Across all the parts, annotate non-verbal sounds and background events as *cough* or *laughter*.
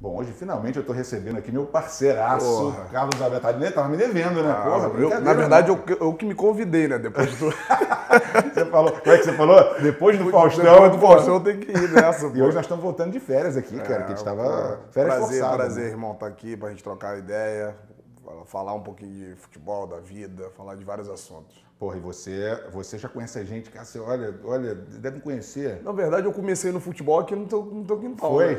Bom, hoje finalmente eu estou recebendo aqui meu parceiraço, Porra. Carlos Albertalini. Estava me devendo, né? Ah, porra, eu, na né? verdade, eu, eu, que me convidei, né? Depois do. *laughs* você falou. Como é que você falou? Depois do Faustão. Depois do Faustão tem que ir nessa. *laughs* e hoje nós estamos voltando de férias aqui, é, cara, que a gente estava. Férias prazer, forçadas, prazer, né? irmão, estar tá aqui para a gente trocar ideia, falar um pouquinho de futebol, da vida, falar de vários assuntos. Porra, e você, é, você já conhece a gente, cara, você olha, olha, deve conhecer. Na verdade, eu comecei no futebol aqui no teu, no teu quintal. Foi, né?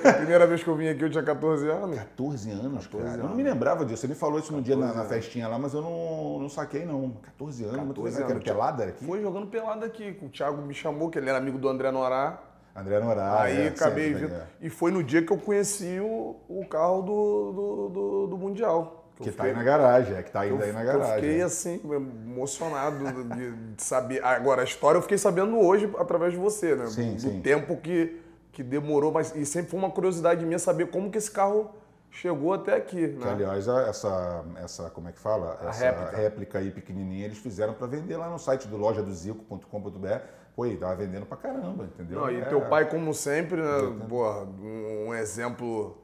foi. primeira vez que eu vim aqui eu tinha 14 anos. 14 anos, 14 cara. Anos. Eu não me lembrava disso. Você me falou isso no dia na, na, festinha lá, mas eu não, não saquei, não. 14 anos, 14 anos. Era pelada era aqui? Foi jogando pelada aqui. O Thiago me chamou, que ele era amigo do André Norá. André Norá. Aí é, acabei sempre, vindo. É. E foi no dia que eu conheci o, o carro do, do, do, do Mundial. Que, está tá aí na garagem, é que tá ainda aí na garagem. Eu é. fiquei assim, emocionado de, saber. Agora, a história eu fiquei sabendo hoje através de você, né? Sim, do, sim. do tempo que, que demorou, mas e sempre foi uma curiosidade minha saber como que esse carro chegou até aqui. Né? Que, aliás, essa, essa, como é que fala? A essa réplica. réplica aí pequenininha eles fizeram para vender lá no site do loja do zico.com.br. Pô, e tava vendendo pra caramba, entendeu? Não, e é... teu pai, como sempre, né? um exemplo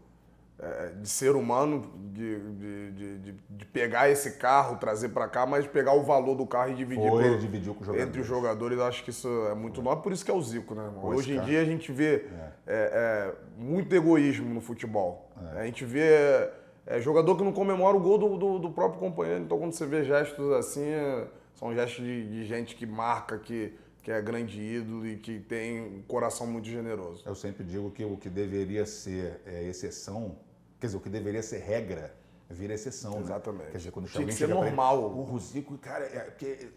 é, de ser humano, de, de, de, de, pegar esse carro, trazer para cá, mas pegar o valor do carro e dividir, Foi, por, dividiu com os jogadores. entre os jogadores. acho que isso é muito nobre por isso que é o Zico, né, irmão? Hoje em dia a gente vê é. É, é, muito egoísmo no futebol. É. A gente vê é, jogador que não comemora o gol do, do, do, próprio companheiro. Então quando você vê gestos assim, são gestos de gente que marca, que que é grande ídolo e que tem um coração muito generoso. Eu sempre digo que o que deveria ser é, exceção Quer dizer, o que deveria ser regra vira exceção, né? Exatamente. Né? Quer dizer, quando Tinha alguém que é normal. Ele, o Rosico, cara, é,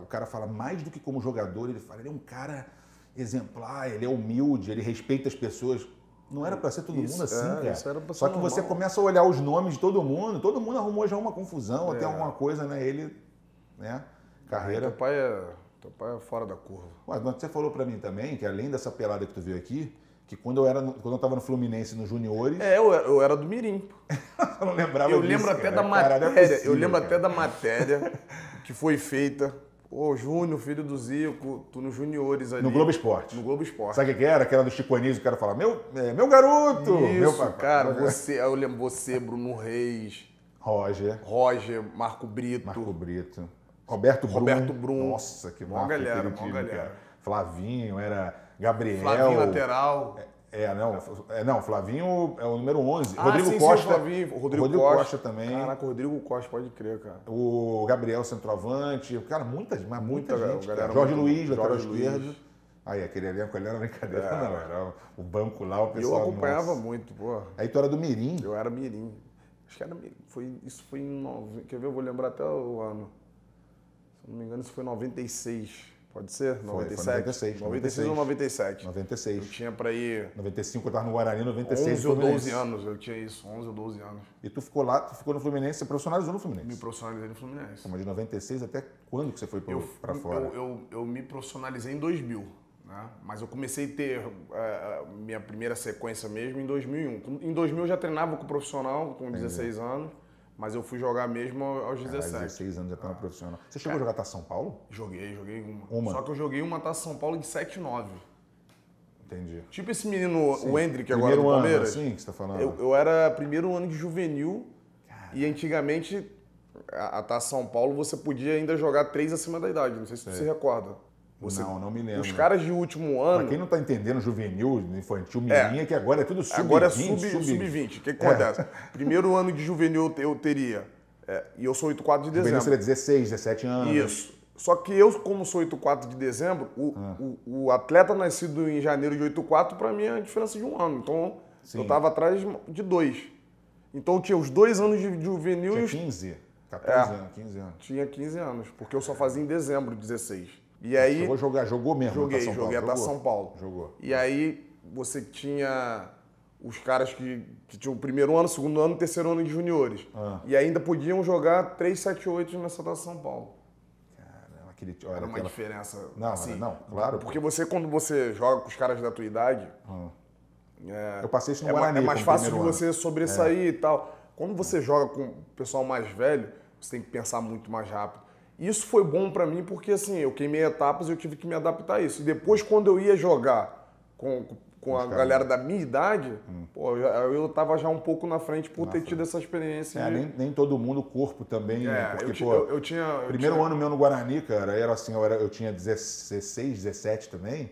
o cara fala mais do que como jogador, ele fala, ele é um cara exemplar, ele é humilde, ele respeita as pessoas. Não era para ser todo isso, mundo assim, é, cara. Isso era pra ser Só que normal. você começa a olhar os nomes de todo mundo, todo mundo arrumou já uma confusão, é. até alguma coisa, né? Ele, né? Carreira. teu pai é, teu pai é fora da curva. Ué, mas você falou para mim também que além dessa pelada que tu viu aqui, que quando eu era no, quando eu tava no Fluminense no Juniores. É, eu, eu era do Mirim. *laughs* eu não lembrava eu disso, lembro até cara. da matéria. Caralho, é possível, eu lembro até da matéria *laughs* que foi feita. Ô, Júnior, filho do Zico, tu nos juniores ali. No Globo Esporte. No Globo Esporte. Sabe o que, que era? Aquela do Chico Anísio, o cara fala, meu, é, meu garoto! Isso, meu papai. cara, você, eu lembro você, Bruno Reis. Roger. Roger, Marco Brito. Marco Brito. Roberto Brum. Roberto Brum. Nossa, que mó galera, mó galera. Flavinho, era Gabriel. Flavinho lateral. É, é não, é, não, Flavinho é o número 11. Ah, Rodrigo sim, Costa. Sim, Flavinho, Rodrigo, Rodrigo Costa. Costa também. Caraca, Rodrigo Costa, pode crer, cara. O Gabriel centroavante. Cara, muitas, mas muita, muita gente. Jorge muito, Luiz, lateral esquerdo. Aí, aquele elenco ali era brincadeira, é, não. Era o banco lá, o pessoal. Eu acompanhava nossa. muito, pô. Aí tu era do Mirim. Eu era Mirim. Acho que era Foi, isso foi em. Quer ver? Eu vou lembrar até o ano. Se não me engano, isso foi em 96. Pode ser? 97? Foi 96, 96. 96 ou 97? 96. Eu tinha para ir. 95 eu tava no Guarani, 96. 11 ou 12 anos, eu tinha isso, 11 ou 12 anos. E tu ficou lá, tu ficou no Fluminense, você profissionalizou no Fluminense? Me profissionalizei no Fluminense. mas de 96 até quando que você foi para fora? Eu, eu, eu, me profissionalizei em 2000, né? Mas eu comecei a ter a eh, eh, minha primeira sequência mesmo em 2001. Em 2000 eu já treinava com o profissional, com 16 Entendi. anos. Mas eu fui jogar mesmo aos 17. É, 16 anos já estava ah. profissional. Você chegou é. a jogar Taça São Paulo? Joguei, joguei uma. uma. Só que eu joguei uma Taça São Paulo de 7-9. Entendi. Tipo esse menino, sim. o Hendrick, agora do Palmeiras. Ano, sim, que você tá falando. Eu, eu era primeiro ano de juvenil e antigamente a, Taça São Paulo você podia ainda jogar três acima da idade. Não sei se você se recorda. Você, não, não me lembro. Os caras de último ano. Pra quem não tá entendendo, juvenil, infantil, menininha, é, que agora é tudo é, sub-20. Agora é sub-20. Sub sub o que, é. acontece? Primeiro ano de juvenil eu teria. É, e eu sou 84 de dezembro. Juvenil seria 16, 17 anos. Isso. Só que eu, como sou 84 de dezembro, o, ah. o, o, atleta nascido em janeiro de 84, para mim é a diferença de um ano. Então, Sim. eu tava atrás de dois. Então, tinha os dois anos de juvenil tinha e 15. 14 é. anos, 15 anos. Tinha 15 anos, porque eu só fazia em dezembro, 16. E aí. Chegou a jogar, jogou mesmo. Tá joguei, São joguei Paulo, tá até São Paulo. Jogou. E aí você tinha os caras que, que tinham o primeiro ano, segundo ano, terceiro ano de juniores. Ah. E ainda podiam jogar 3, 7, 8 nessa da São Paulo. Caramba, aquele Era, era uma aquela... diferença. Não, assim, não, claro. Porque você, quando você joga com os caras da tua idade. Ah. É, Eu passei isso no é, Guarani. É mais fácil de você ano. sobressair é. e tal. Quando você joga com o pessoal mais velho, você tem que pensar muito mais rápido. Isso foi bom para mim porque assim, eu queimei etapas e eu tive que me adaptar a isso. E depois, quando eu ia jogar com, com a galera da minha idade, hum. pô, eu tava já um pouco na frente por na ter frente. tido essa experiência. É, nem, nem, todo mundo, o corpo também, né? é, Porque, eu, pô, eu, eu tinha. Eu primeiro tinha... ano meu no Guarani, cara, era assim, eu, era, eu tinha 16, 17 também.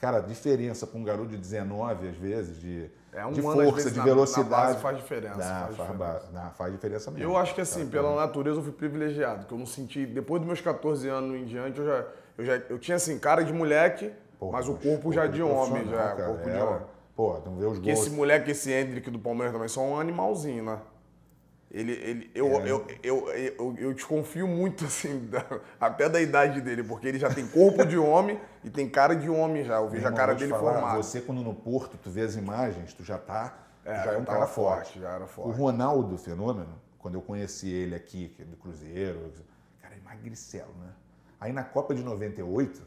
Cara, diferença para um garoto de 19, às vezes, de, é um de força, vezes, de velocidade. Na, faz diferença. Não, faz, faz, diferença. Não, faz diferença mesmo. Eu acho que assim, pela natureza eu fui privilegiado, que eu não senti. Depois dos meus 14 anos em diante, eu já. Eu, já, eu tinha assim, cara de moleque, Porra, mas o corpo já de homem, já. corpo de homem. Pô, não vê os gols. esse moleque, esse Hendrick do Palmeiras também, só um animalzinho, né? Ele, ele, eu, é. eu, eu, eu, eu, desconfio muito, *laughs* assim, da, até da idade dele, porque ele já tem corpo de homem e tem cara de homem já. Eu vejo a cara dele falar, formada. Você, quando no Porto, tu vê as imagens, tu já tá. É, já é um cara forte. forte. Já era forte. O Ronaldo Fenômeno, quando eu conheci ele aqui, é do Cruzeiro, cara, é magricelo, né? Aí na Copa de 98,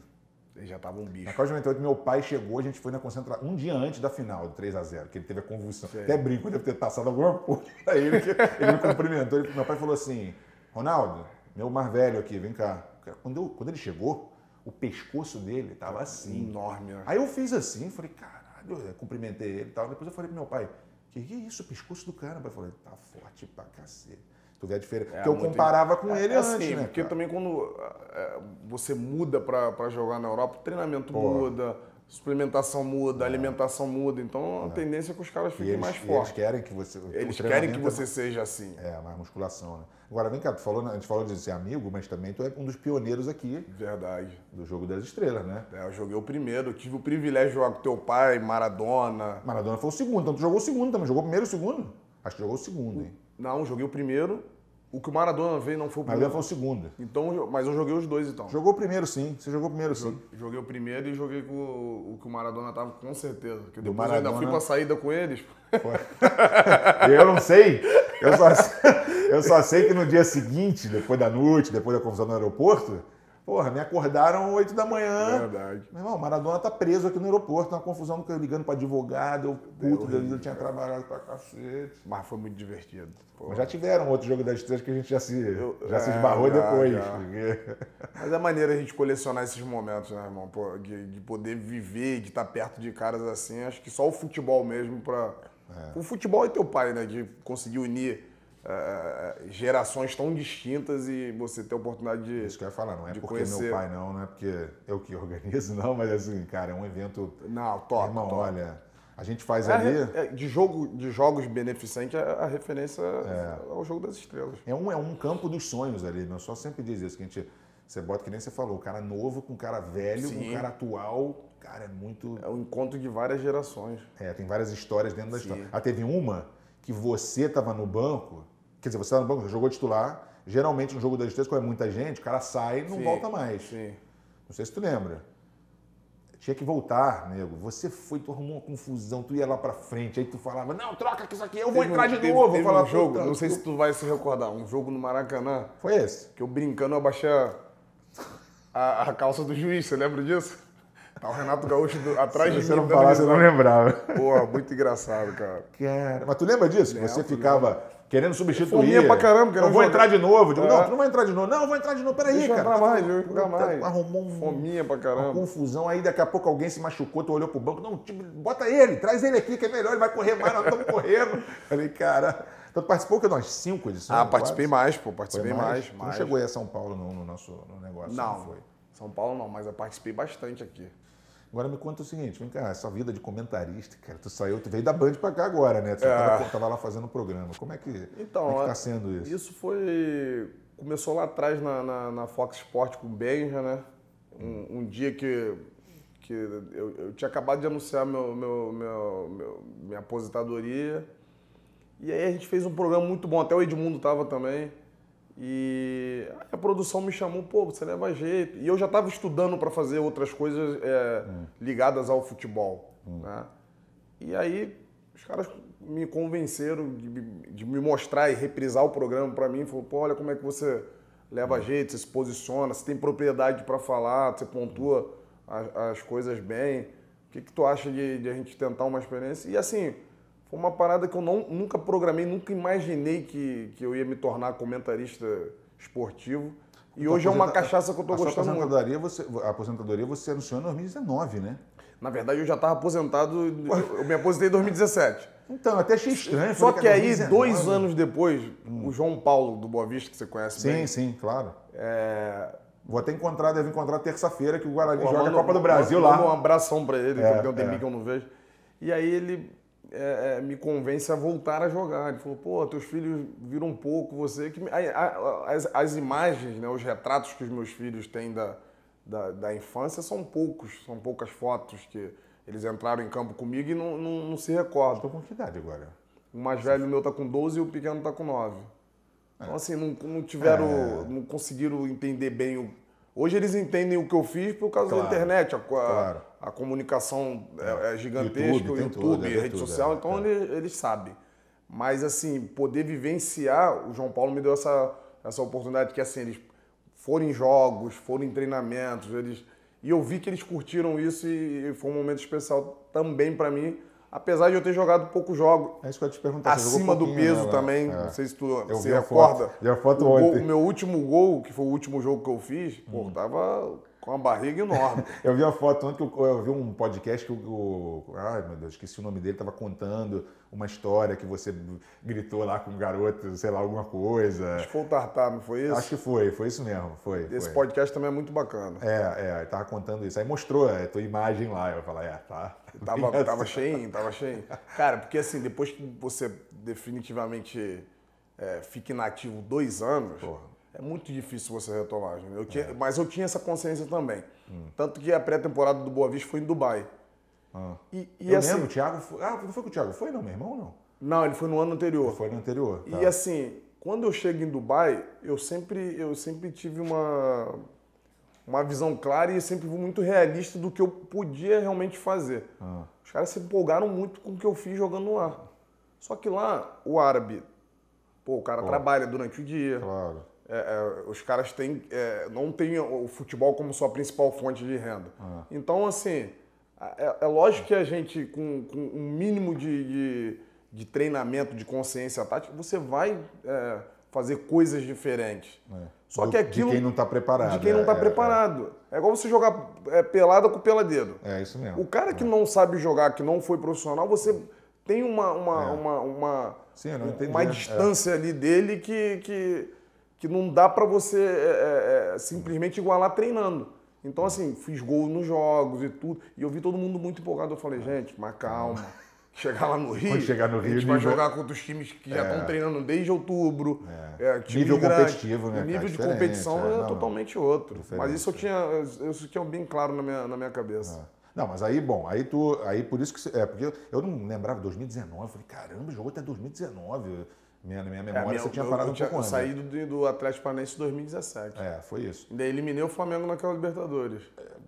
ele já tava um bicho. Na Copa de 98, meu pai chegou, a gente foi na concentração um dia antes da final, do 3x0, que ele teve a convulsão. Até brinco, deve ter passado alguma coisa a ele, ele me cumprimentou. Ele, meu pai falou assim: Ronaldo, meu mais velho aqui, vem cá. Quando, eu, quando ele chegou, o pescoço dele tava assim. Enorme, Aí eu fiz assim, falei, caralho, eu cumprimentei ele e tal. Depois eu falei pro meu pai: que, que é isso, o pescoço do cara? Meu pai falou: tá forte pra cacete. Tu É, é eu comparava com é, ele é assim, antes, assim, né? Porque cara? também quando é, você muda para jogar na Europa, o treinamento Pô. muda, suplementação muda, é. alimentação muda. Então a tendência é que os caras fiquem eles, mais fortes. Eles querem que você. Eles querem que você seja assim. É, mais musculação, né? Agora vem cá, tu falou, né, a gente falou de ser amigo, mas também tu é um dos pioneiros aqui. Verdade. Do jogo das estrelas, né? É, eu joguei o primeiro, eu tive o privilégio de jogar com teu pai, Maradona. Maradona foi o segundo, então tu jogou o segundo também. Jogou o primeiro e o segundo? Acho que jogou o segundo, hein? Não, joguei o primeiro, o que o Maradona veio não foi o primeiro. foi o segundo. Então, mas eu joguei os dois então. Jogou o primeiro sim. Você jogou o primeiro sim. Joguei o primeiro e joguei com o, que o Maradona tava com certeza. Que depois Maradona... ainda fui pra saída com eles. *laughs* eu não sei. Eu só, *laughs* eu só sei que no dia seguinte, depois da noite, depois da confusão no aeroporto, Porra, me acordaram 8 da manhã. Verdade. Meu irmão, Maradona tá preso aqui no aeroporto, na tá confusão, ligando para advogado, eu puto, eu tinha trabalhado pra cacete. Mas foi muito divertido. Mas já tiveram outro jogo das três que a gente já se, eu, já é, se esbarrou já, depois. Já. Porque... *laughs* Mas é maneira a gente colecionar esses momentos, né, irmão? Pô, de, de, poder viver, de estar tá perto de caras assim. Acho que só o futebol mesmo pra. É. O futebol é teu pai, né? De conseguir unir eh, eh, gerações tão distintas e você ter a oportunidade de. É isso que eu ia falar, não é porque conhecer. meu pai não, não é porque eu que organizo, não, mas assim, cara, é um evento. Não, top. Irmão, top. olha, a gente faz é, ali. É, de, jogo, de jogos beneficentes, é a referência é. ao jogo das estrelas. É um, é um campo dos sonhos ali, meu só sempre diz isso, que a gente. Você bota que nem você falou, o cara novo com o cara velho, Sim. com o cara atual. Cara, é muito. É um encontro de várias gerações. É, tem várias histórias dentro da Sim. história. Ah, teve uma que você estava no banco Quer dizer, você era tá no banco, você jogou titular. Geralmente, no jogo das três, quando é muita gente, o cara sai e não sim, volta mais. Sim. Não sei se tu lembra. Tinha que voltar, nego. Você foi, tu arrumou uma confusão, tu ia lá pra frente, aí tu falava, não, troca isso aqui, eu vou teve entrar um, de teve, novo. Teve falar, um jogo, não sei se tu vai se recordar, um jogo no Maracanã. Foi esse? Que eu brincando, eu abaixei a, a, a calça do juiz, você lembra disso? Tá o Renato Gaúcho do, atrás de você Se Você não falasse, eu não lembrava. Pô, muito engraçado, cara. Cara, mas tu lembra disso? você ficava querendo substituir. Fominha pra caramba, que não vou jogar. entrar de novo. Digo, é. não, tu não vai entrar de novo. Não, vou entrar de novo. Peraí, Deixa cara. não mais, eu mais. Arrumou um, Fominha pra caramba. uma confusão. Aí daqui a pouco alguém se machucou, tu olhou pro banco. Não, tipo, bota ele, traz ele aqui, que é melhor, ele vai correr mais, nós estamos correndo. *laughs* Falei, cara. Então tu participou que nós cinco edições? Ah, participei quase. mais, pô, participei mais, mais. Tu não chegou aí a São Paulo no, no nosso no negócio? Não, não foi. São Paulo não, mas eu participei bastante aqui. Agora me conta o seguinte, vem cá, essa vida de comentarista, cara, tu saiu, tu veio da Band para cá agora, né? Tu é. tava, lá fazendo o programa. Como é que então, como é que tá sendo isso? Isso foi começou lá atrás na, na, na Fox Sport com o Benja, né? Um, um dia que que eu, eu, tinha acabado de anunciar meu, meu, meu, meu, minha aposentadoria. E aí a gente fez um programa muito bom, até o Edmundo tava também. E a produção me chamou, pô, você leva jeito. E eu já estava estudando para fazer outras coisas é, hum. ligadas ao futebol. Hum. Né? E aí os caras me convenceram de, de me mostrar e reprisar o programa para mim. Falou, pô, olha como é que você leva hum. jeito, você se posiciona, você tem propriedade para falar, você pontua hum. as, as, coisas bem. O que, que tu acha de, de a gente tentar uma experiência? E assim, foi uma parada que eu não, nunca programei, nunca imaginei que, que eu ia me tornar comentarista esportivo. E então, hoje é uma cachaça que eu estou gostando a aposentadoria, muito. Você, a aposentadoria você anunciou em 2019, né? Na verdade, eu já estava aposentado, eu me aposentei em 2017. Então, até achei estranho. Só que, aí, dois anos depois, hum. o João Paulo do Boa Vista, que você conhece sim, bem. Sim, sim, claro. É... Vou até encontrar, deve encontrar terça-feira, que o Guarani joga a Copa do Brasil lá. Um abração para ele, é, que eu tenho é. que eu não vejo. E aí ele é, é, me convence a voltar a jogar. Ele falou, pô, teus filhos viram um pouco você. que as, as imagens, né, os retratos que os meus filhos têm da, da, da, infância são poucos, são poucas fotos que eles entraram em campo comigo e não, não, não se recordam. Estou com que idade agora? O mais velho Sim. meu tá com 12 e o pequeno tá com 9. É. Então, assim, não, não tiveram. É. não conseguiram entender bem o Hoje eles entendem o que eu fiz por causa claro, da internet, a, claro. a, a comunicação é, é, é gigantesca, YouTube, o YouTube, tudo, é rede tudo, social, é, então é. Eles, eles sabem. Mas assim, poder vivenciar, o João Paulo me deu essa, essa oportunidade que assim, eles foram em jogos, foram em treinamentos, eles e eu vi que eles curtiram isso e foi um momento especial também para mim, apesar de eu ter jogado poucos jogos. É isso que eu te perguntar. Acima do peso né, também, é. não sei se tu se recorda. Foto, foto o, gol, o meu último gol, que foi o último jogo que eu fiz, hum. pô, uhum. tava com a barriga enorme. *laughs* eu vi uma foto ontem, que eu vi um podcast que o. Ai, meu Deus, esqueci o nome dele, estava contando uma história que você gritou lá com um garoto, sei lá, alguma coisa. Acho que foi o Tartar, não foi isso? Acho que foi, foi isso mesmo, foi. Esse foi. podcast também é muito bacana. É, é, estava contando isso. Aí mostrou a tua imagem lá, eu falei, é, tá. Tava, *laughs* tava cheinho, tava cheinho. Cara, porque assim, depois que você definitivamente é, fica inativo dois anos. Porra é muito difícil você retomar. Eu tinha, é. Mas eu tinha essa consciência também. Hum. Tanto que a pré-temporada do Boa Vista foi em Dubai. Ah. E, e eu assim, lembro, o Thiago foi, Ah, não foi com o Thiago? Foi não, meu irmão, não? Não, ele foi no ano anterior. Ele foi no anterior, tá. E assim, quando eu chego em Dubai, eu sempre, eu sempre tive uma, uma visão clara e sempre fui muito realista do que eu podia realmente fazer. Ah. Os caras se empolgaram muito com o que eu fiz jogando lá. Só que lá, o árabe, pô, o cara pô. trabalha durante o dia. Claro é, é, os caras têm, é, não têm o futebol como sua principal fonte de renda. Ah. Então, assim, é, é, lógico que a gente, com, com um mínimo de, de, de, treinamento, de consciência tática, você vai fazer coisas diferentes. É. Só Do, que aquilo. De quem não está preparado. De quem não está é, preparado. É. é. igual você jogar pelada com peladedo É isso mesmo. O cara que não sabe jogar, que não foi profissional, você tem uma. uma, uma, uma, Sim, uma né? distância ali dele que. que que não dá para você é, é, é, simplesmente igualar treinando. Então, assim, fiz gol nos jogos e tudo. E eu vi todo mundo muito empolgado. Eu falei, é. gente, mas calma. *laughs* Chegar lá no Rio, Vai chegar no Rio a gente nível... vai jogar contra os times que já estão é. treinando desde outubro. nível competitivo, né? nível de competição é, não, totalmente outro. Mas isso eu tinha, isso tinha bem claro na minha, na minha cabeça. Não, mas aí, bom, aí tu. Aí por isso que. É, porque eu não lembrava, 2019, falei, caramba, jogou até 2019. Minha, minha é, memória, é, minha, você tinha parado eu, um pouco antes. Eu do, do Atlético Paranaense em 2017. É, foi isso. E daí eliminei o Flamengo naquela Libertadores.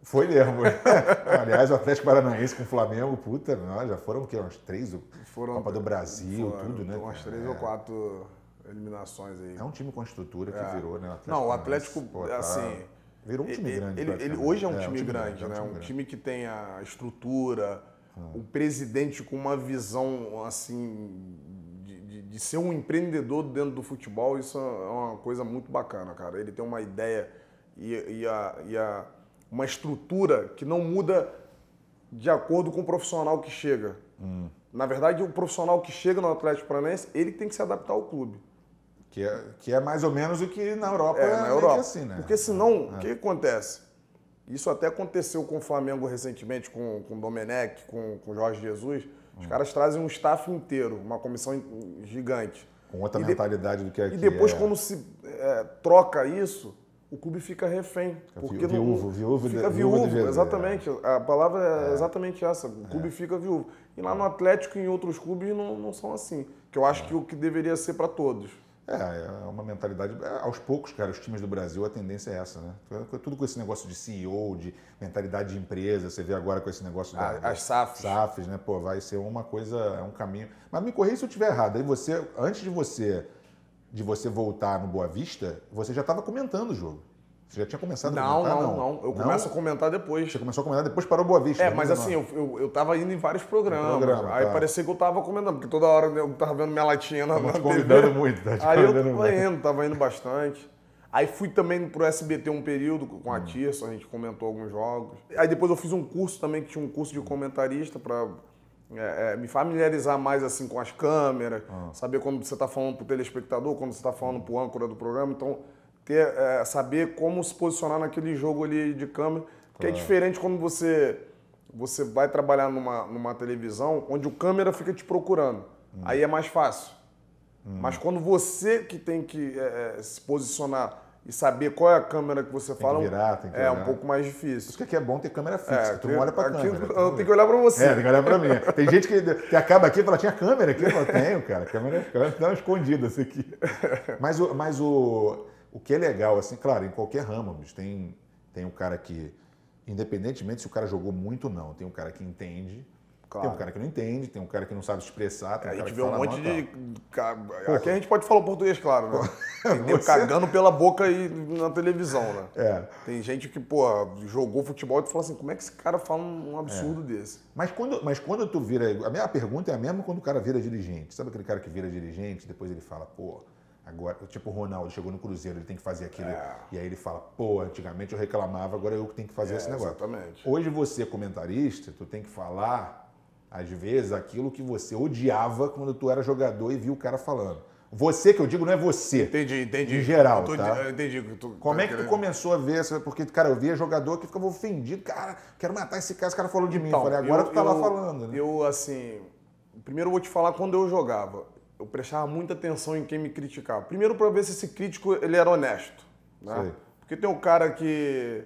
Foi mesmo. *laughs* *laughs* Aliás, o Atlético Paranaense com o Flamengo, puta, não, já foram o quê? Umas três? Foram, Copa do Brasil, foram, tudo, né? Umas três é. ou quatro eliminações aí. É um time com estrutura que é. virou, né? O não, o Atlético, pô, tá... assim... Virou um time ele, grande. Ele, ele, hoje é um, é, time, um time, grande, grande né? É um né? time, um time que tem a estrutura, o é. presidente com uma visão, assim, de ser um empreendedor dentro do futebol, isso é uma coisa muito bacana, cara. Ele tem uma ideia e, e, a, e a, uma estrutura que não muda de acordo com o profissional que chega. Hum. Na verdade, o profissional que chega no Atlético Paranaense, ele tem que se adaptar ao clube. Que é, que é mais ou menos o que na Europa é, é na Europa. assim, né? Porque senão, é. o que acontece? Isso até aconteceu com o Flamengo recentemente, com, com o Domenech, com, com o Jorge Jesus os caras trazem um staff inteiro, uma comissão gigante. Com outra e mentalidade de... do que aqui. É e depois, é... quando se é, troca isso, o clube fica refém. Fica porque viúvo, não, viúvo, fica viúvo, viúvo é. exatamente. A palavra é, é, exatamente essa. O clube é. fica viúvo. E lá no Atlético e em outros clubes não, não são assim. Que eu acho é. que o que deveria ser para todos. É, é uma mentalidade. É, aos poucos, cara, os times do Brasil, a tendência é essa, né? Tudo com esse negócio de CEO, de mentalidade de empresa, você vê agora com esse negócio da, ah, as SAFs. SAFs, né? Pô, vai ser uma coisa, é um caminho. Mas me corrija se eu estiver errado. Aí você, antes de você de você voltar no Boa Vista, você já estava comentando o jogo. Você já tinha começado não, a comentar? Não, não, não. Eu não? começo a comentar depois. Você começou a comentar depois para o Boa Vista. É, né? mas assim, eu, eu, eu tava indo em vários programas. Programa, aí tá. parecia que eu tava comentando, porque toda hora eu tava vendo minha latinha na, Tava te convidando TV. muito, tá te Aí eu tava muito. indo, tava indo bastante. Aí fui também pro SBT um período com a hum. Tirsa, a gente comentou alguns jogos. Aí depois eu fiz um curso também, que tinha um curso de comentarista para é, é, me familiarizar mais assim com as câmeras, ah. saber quando você tá falando pro telespectador, quando você tá falando pro âncora do programa. Então, ter, é, saber como se posicionar naquele jogo ali de câmera. Porque é. é diferente quando você você vai trabalhar numa, numa televisão onde o câmera fica te procurando. Hum. Aí é mais fácil. Hum. Mas quando você que tem que é, é se posicionar e saber qual é a câmera que você fala, tem que virar, tem que é olhar. um pouco mais difícil. Por isso que é bom ter câmera é, fixa, é, tu tem, olha pra aqui, câmera. Eu tenho que olhar pra você. É, tem que olhar pra mim. *laughs* Tem gente que, que acaba aqui e fala, tinha câmera aqui? Eu falo, tenho, cara, câmera, câmera tá escondida essa aqui. *laughs* Mas, o, mas o, o que é legal, assim, claro, em qualquer ramo, tem, tem um cara que, independentemente se o cara jogou muito ou não, tem um cara que entende, Claro. Tem um cara que não entende, tem um cara que não sabe expressar. Tem um a gente vê um monte de. Porra. Aqui a gente pode falar o português, claro, né? *laughs* Entendeu? Você... Cagando pela boca e na televisão, né? É. Tem gente que, pô, jogou futebol e tu fala assim: como é que esse cara fala um absurdo é. desse? Mas quando, mas quando tu vira. A minha pergunta é a mesma quando o cara vira dirigente. Sabe aquele cara que vira dirigente, depois ele fala, pô, Agora, tipo o Ronaldo chegou no Cruzeiro, ele tem que fazer aquilo. É. E aí ele fala, pô, antigamente eu reclamava, agora eu que tenho que fazer é, esse negócio. Exatamente. Hoje você, comentarista, tu tem que falar, às vezes, aquilo que você odiava quando tu era jogador e viu o cara falando. Você que eu digo não é você. Entendi, entendi. Em geral, eu tô, tá? Eu entendi. Eu tô, Como tá é que querendo... tu começou a ver essa... Porque, cara, eu via jogador que ficava ofendido. Cara, quero matar esse cara, esse cara falou de mim. eu então, falei, agora eu, tu tá lá falando, né? Eu, assim... Primeiro eu vou te falar quando eu jogava eu prestava muita atenção em quem me criticava. Primeiro para ver se esse crítico ele era honesto, né? Porque tem um cara que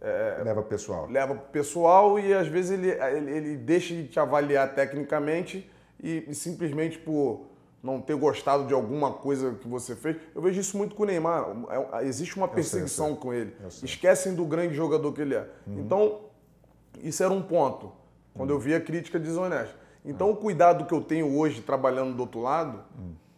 é, leva pessoal. Leva pessoal e às vezes ele, ele, ele deixa de te avaliar tecnicamente e, e, simplesmente por não ter gostado de alguma coisa que você fez. Eu vejo isso muito com o Neymar. É existe uma perseguição sei. com ele. Esquecem do grande jogador que ele é. Uhum. Então, isso era um ponto. Quando uhum. eu via crítica desonesta. Então, o cuidado que eu tenho hoje trabalhando do outro lado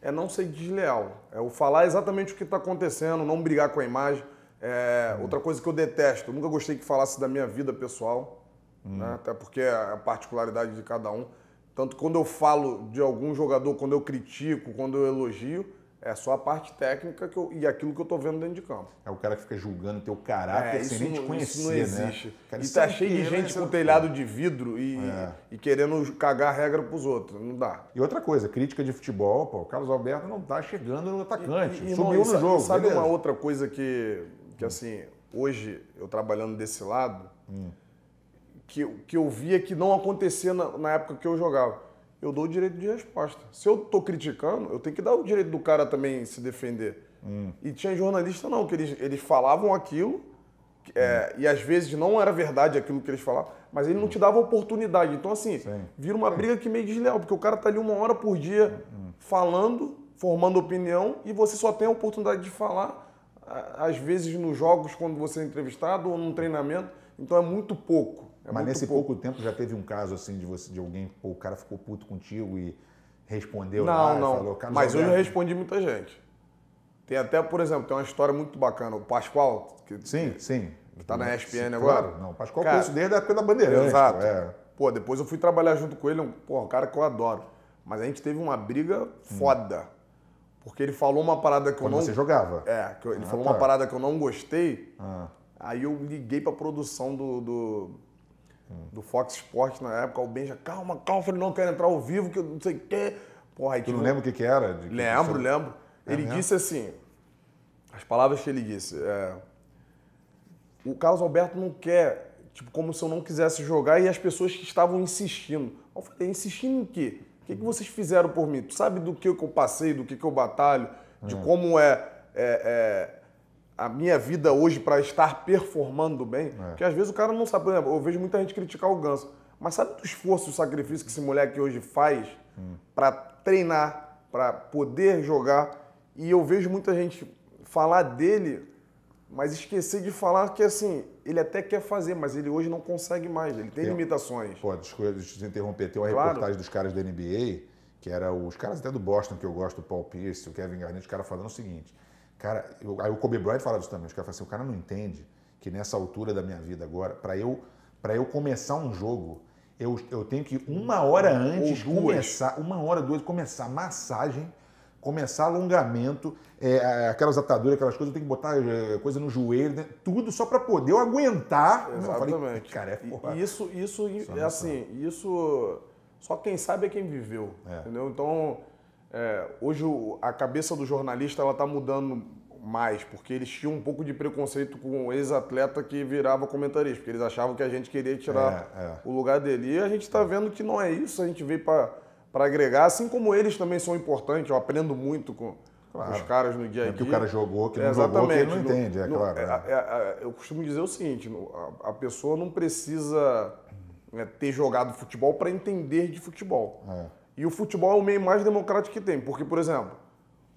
é não ser desleal. É o falar exatamente o que está acontecendo, não brigar com a imagem. É, outra coisa que eu detesto, eu nunca gostei que falasse da minha vida pessoal, hum. né? até porque é a particularidade de cada um. Tanto quando eu falo de algum jogador, quando eu critico, quando eu elogio, é só a parte técnica que eu, e aquilo que eu tô vendo dentro de campo. É o cara que fica julgando teu caráter é, sem nem te conhecer, isso não né? existe. Né? Cara, e é tá cheio de né? gente com telhado de vidro e, é. e, querendo cagar a regra pros outros. Não dá. E outra coisa, crítica de futebol, pô, o Carlos Alberto não tá chegando no atacante. E, e, subiu não, no jogo. Sabe beleza? uma outra coisa que, que hum. assim, hoje eu trabalhando desse lado, hum. que, que eu via que não acontecia na, na época que eu jogava eu dou o direito de resposta. Se eu tô criticando, eu tenho que dar o direito do cara também se defender. Hum. E tinha jornalista não, que eles, eles falavam aquilo, é, hum. e às vezes não era verdade aquilo que eles falavam, mas ele hum. não te dava oportunidade. Então, assim, Sim. vira uma briga que meio desleal, porque o cara tá ali uma hora por dia hum, hum. falando, formando opinião, e você só tem a oportunidade de falar, às vezes nos jogos, quando você é entrevistado, ou num treinamento. Então é muito pouco. É Mas nesse pouco. pouco. tempo já teve um caso assim de você, de alguém, pô, o cara ficou puto contigo e respondeu não, lá, não. Falou, Mas hoje eu respondi muita gente. Tem até, por exemplo, tem uma história muito bacana, o Pascoal, que Sim, que, sim. Que tá na ESPN sim, agora. Claro, não, o Pascoal cara, conheço desde a época da Bandeirante. Exato. É. Pô, depois eu fui trabalhar junto com ele, um, pô, um cara que eu adoro. Mas a gente teve uma briga hum. foda. Hum. Porque ele falou uma parada que Quando eu não. Você jogava? É, eu, ele ah, falou tá. uma parada que eu não gostei. Ah. Aí eu liguei pra produção do, do do Fox Sports na época, o Benja, calma, calma, eu falei, não quero entrar ao vivo, que eu não sei o quê. Porra, tu não lembra o que, que era? Que lembro, lembro. É ele mesmo? disse assim, as palavras que ele disse, é, o Carlos Alberto não quer, tipo, como se eu não quisesse jogar e as pessoas que estavam insistindo. Eu falei, insistindo em quê? O que, que vocês fizeram por mim? Tu sabe do que, eu passei, do que, eu batalho, de hum. como é, é, é a minha vida hoje para estar performando bem, é. que às vezes o cara não sabe, por exemplo, eu vejo muita gente criticar o Ganso, mas sabe do esforço e sacrifício que esse moleque hoje faz hum. para treinar, para poder jogar? E eu vejo muita gente falar dele, mas esquecer de falar que assim, ele até quer fazer, mas ele hoje não consegue mais, ele tem, tem é. limitações. Pô, desculpa te interromper, tem uma claro. reportagem dos caras da NBA, que era os caras até do Boston, que eu gosto, o Paul Pierce, o Kevin Garnett, os caras falando o seguinte, Cara, eu, aí o Kobe Bryant falava isso também. Os caras assim, o cara não entende que nessa altura da minha vida agora, para eu, pra eu começar um jogo, eu, eu tenho que uma hora antes começar, uma hora, duas, começar massagem, começar alongamento, é, aquelas ataduras, aquelas coisas, eu tenho que botar é, coisa no joelho, né? tudo só para poder eu aguentar. Exatamente. Eu falei, cara, é porra. Isso, isso, é, é assim, isso só quem sabe é quem viveu, é. entendeu? Então é, hoje a cabeça do jornalista ela está mudando mais, porque eles tinham um pouco de preconceito com o ex-atleta que virava comentarista, porque eles achavam que a gente queria tirar é, é. o lugar dele. E a gente está vendo que não é isso, a gente veio para agregar, assim como eles também são importantes, eu aprendo muito com, claro. os caras no dia a dia. É que o cara jogou, que não Exatamente. jogou, que ele não entende, é no, claro. Né? É, é, é, é. eu costumo dizer o seguinte, a, pessoa não precisa né, ter jogado futebol para entender de futebol. É. E o futebol é o meio mais democrático que tem, porque, por exemplo,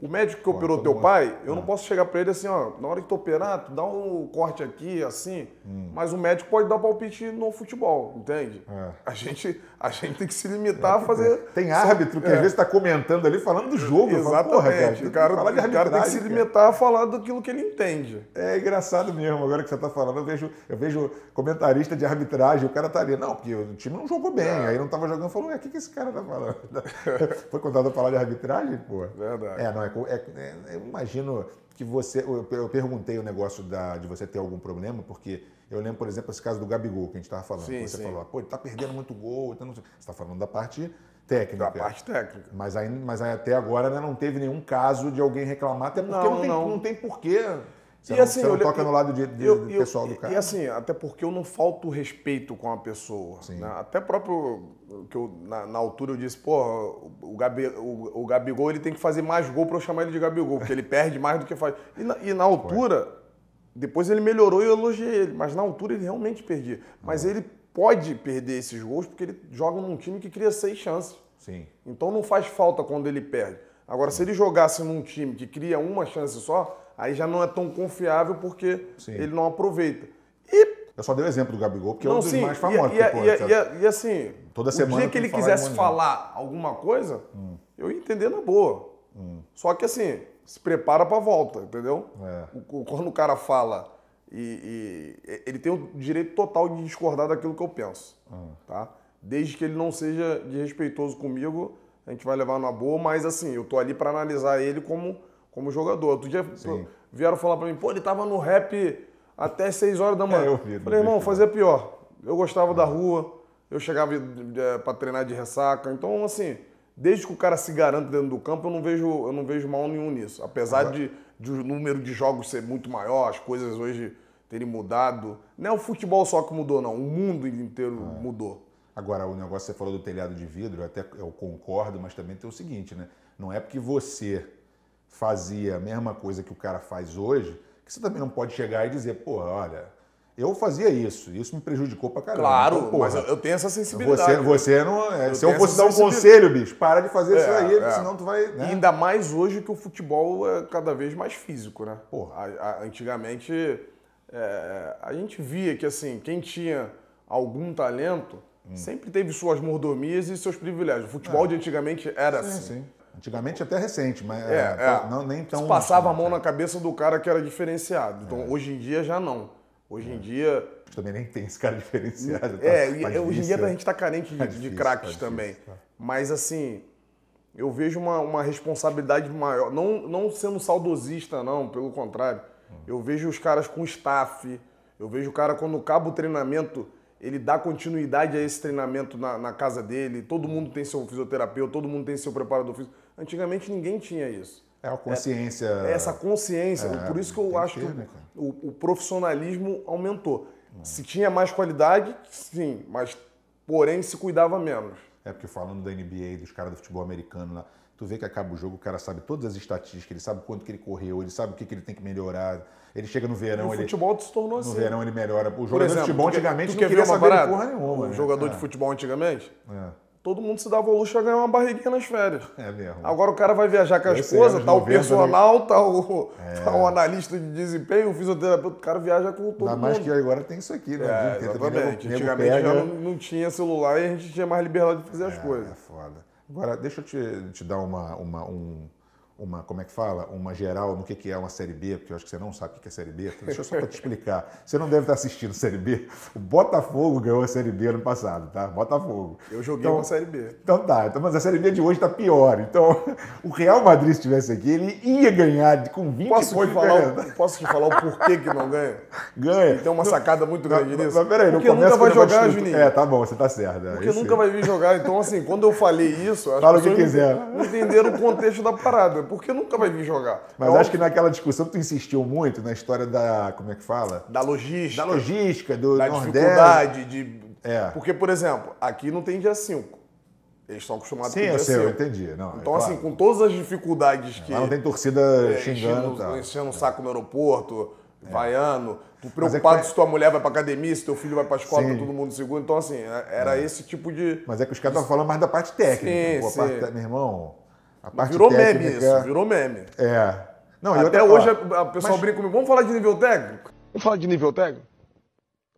o médico que operou teu pai, eu não ah. posso chegar para ele assim, ó, na hora que tu operar, tu dá um corte aqui, assim. Hum. Mas o médico pode dar palpite no futebol, entende? É. A, gente, a gente tem que se limitar é, a fazer. Tem árbitro que é. às vezes está comentando ali, falando do jogo. Exatamente. Falo, cara, o cara, fala de o cara tem que se limitar cara. a falar daquilo que ele entende. É engraçado mesmo, agora que você está falando, eu vejo, eu vejo comentarista de arbitragem, o cara tá ali, não, porque o time não jogou bem, é. aí não estava jogando, falou, ué, o que, que esse cara tá falando? *laughs* Foi contado a falar de arbitragem, pô? Verdade. É, não, Michael, é, é, eu imagino que você. Eu, eu perguntei o negócio da, de você ter algum problema, porque eu lembro, por exemplo, esse caso do Gabigol que a gente estava falando. Sim, você sim. falou, ah, pô, ele está perdendo muito gol. Então você está falando da parte técnica. Da parte técnica. Mas, aí, mas aí até agora né, não teve nenhum caso de alguém reclamar, até porque não, não tem, não. não tem porquê você, e não, assim, você não eu, toca eu, no lado de, de, eu, pessoal do cara. E assim, até porque eu não falto respeito com a pessoa. Né? Até próprio que eu, na, na, altura eu disse, pô, o, Gabi, o, o, Gabigol ele tem que fazer mais gol para eu chamar ele de Gabigol, porque ele perde mais do que faz. E na, e na altura, Foi. depois ele melhorou e eu elogiei ele, mas na altura ele realmente perdia. Mas uhum. ele pode perder esses gols porque ele joga num time que cria seis chances. Sim. Então não faz falta quando ele perde. Agora, se ele jogasse num time que cria uma chance só, aí já não é tão confiável porque sim. ele não aproveita. E. Eu só dei o exemplo do Gabigol, porque não, é um dos sim, mais famosos. E, e, e, e, assim, toda semana. O dia que ele quisesse falar alguma coisa, hum. eu ia entender na boa. Hum. Só que assim, se prepara para a volta, entendeu? É. quando o cara fala e, e, ele tem o direito total de discordar daquilo que eu penso, hum. tá? Desde que ele não seja desrespeitoso comigo, a gente vai levar na boa, mas assim, eu tô ali para analisar ele como como jogador. Outro dia Sim. vieram falar para mim, pô, ele tava no rap até 6 horas da é, manhã. É, eu vi, Falei, irmão, fazia pior. Eu gostava é. da rua, eu chegava é, para treinar de ressaca. Então, assim, desde que o cara se garante dentro do campo, eu não vejo, eu não vejo mal nenhum nisso. Apesar de, de o número de jogos ser muito maior, as coisas hoje terem mudado. Não é o futebol só que mudou, não. O mundo inteiro é. mudou. Agora, o negócio que você falou do telhado de vidro, até eu concordo, mas também tem o seguinte, né? Não é porque você fazia a mesma coisa que o cara faz hoje, que você também não pode chegar e dizer, porra, olha, eu fazia isso, isso me prejudicou pra caramba. Claro, então, porra, mas eu tenho essa sensibilidade. Você, né? você não. É, eu se eu fosse dar um conselho, bicho, para de fazer é, isso aí, é. senão tu vai. Né? E ainda mais hoje que o futebol é cada vez mais físico, né? Porra. A, a, antigamente é, a gente via que assim, quem tinha algum talento hum. sempre teve suas mordomias e seus privilégios. O futebol é. de antigamente era sim, assim. Sim. Antigamente até recente, mas é, é, é. Tá, não, nem tão. passava a mão na é. cabeça do cara que era diferenciado. Então é. hoje em dia já não. Hoje em é. dia. Também nem tem esse cara diferenciado. Tá? é, tá hoje em dia a gente está carente de, tá difícil, de craques tá também. mas assim, eu vejo uma, uma responsabilidade maior. Não, não sendo saudosista, não, pelo contrário. Hum. Eu vejo os caras com staff. Eu vejo o cara quando acaba o treinamento ele dá continuidade a esse treinamento na, na, casa dele, todo mundo tem seu fisioterapeuta, todo mundo tem seu preparador físico. Antigamente ninguém tinha isso. É a consciência. É, essa consciência. É, por isso que eu acho que, ter, que né, o, o, profissionalismo aumentou. Se tinha mais qualidade, sim, mas porém se cuidava menos. É porque falando da NBA, dos caras do futebol americano lá, tu vê que acaba o jogo, o cara sabe todas as estatísticas, ele sabe quanto que ele correu, ele sabe o que, que ele tem que melhorar. Ele chega no verão, o ele. futebol se tornou no assim. No verão ele melhora. O jogador exemplo, de futebol antigamente tu quer, não queria saber porra nenhuma. O né? jogador é. de futebol antigamente? É todo mundo se dava o luxo a ganhar uma barriguinha nas férias. É mesmo. Agora o cara vai viajar com a Esse esposa, tá o né? personal, tá o, é. tá o, analista de desempenho, o fisioterapeuta, o cara viaja com todo Ainda mundo. mais que agora tem isso aqui, né? É, exatamente. Nego, Antigamente pega... já não, não, tinha celular e a gente tinha mais liberdade de fazer é, as coisas. É foda. Agora, deixa eu te, te dar uma, uma, um uma, como é que fala, uma geral no que, que é uma Série B, porque eu acho que você não sabe o que é Série B, então deixa eu só te explicar. Você não deve estar assistindo Série B. O Botafogo ganhou a Série B ano passado, tá? Botafogo. Eu joguei então, uma Série B. Então tá, então, mas a Série B de hoje está pior. Então, *laughs* o Real Madrid se estivesse aqui, ele ia ganhar com 20 posso pontos. Te falar, posso te falar o porquê que não ganha? Ganha. Tem uma sacada muito grande nisso. Mas peraí, porque não começa nunca vai jogar, Juninho. É, tá bom, você tá certo. É, porque nunca vai vir jogar. Então, assim, quando eu falei isso, acho Fala o que quiser. não entenderam o contexto da parada porque nunca vai vir jogar. Mas é acho que naquela discussão tu insistiu muito na história da. Como é que fala? Da logística. Da logística, do da Nordeste. dificuldade de. É. Porque, por exemplo, aqui não tem dia 5. Eles estão acostumados Sim, com dia 5. Sim, eu entendi. Não, é então, é assim, com todas as dificuldades é, que. Lá não tem torcida é, xingando. Enchendo, enchendo o um é. saco no aeroporto, vaiando Tu preocupado é que... se tua mulher vai pra academia, se teu filho vai pra escola, tá todo mundo seguro. Então, assim, era é. esse tipo de. Mas é que os caras estão falando mais da parte técnica. Sim, sim. Parte da... Meu irmão, a parte virou técnica, meme isso, virou meme. É. Não, Até hoje é- o pessoal mas... brinca comigo, vamos falar de nível técnico? Vamos falar de nível técnico?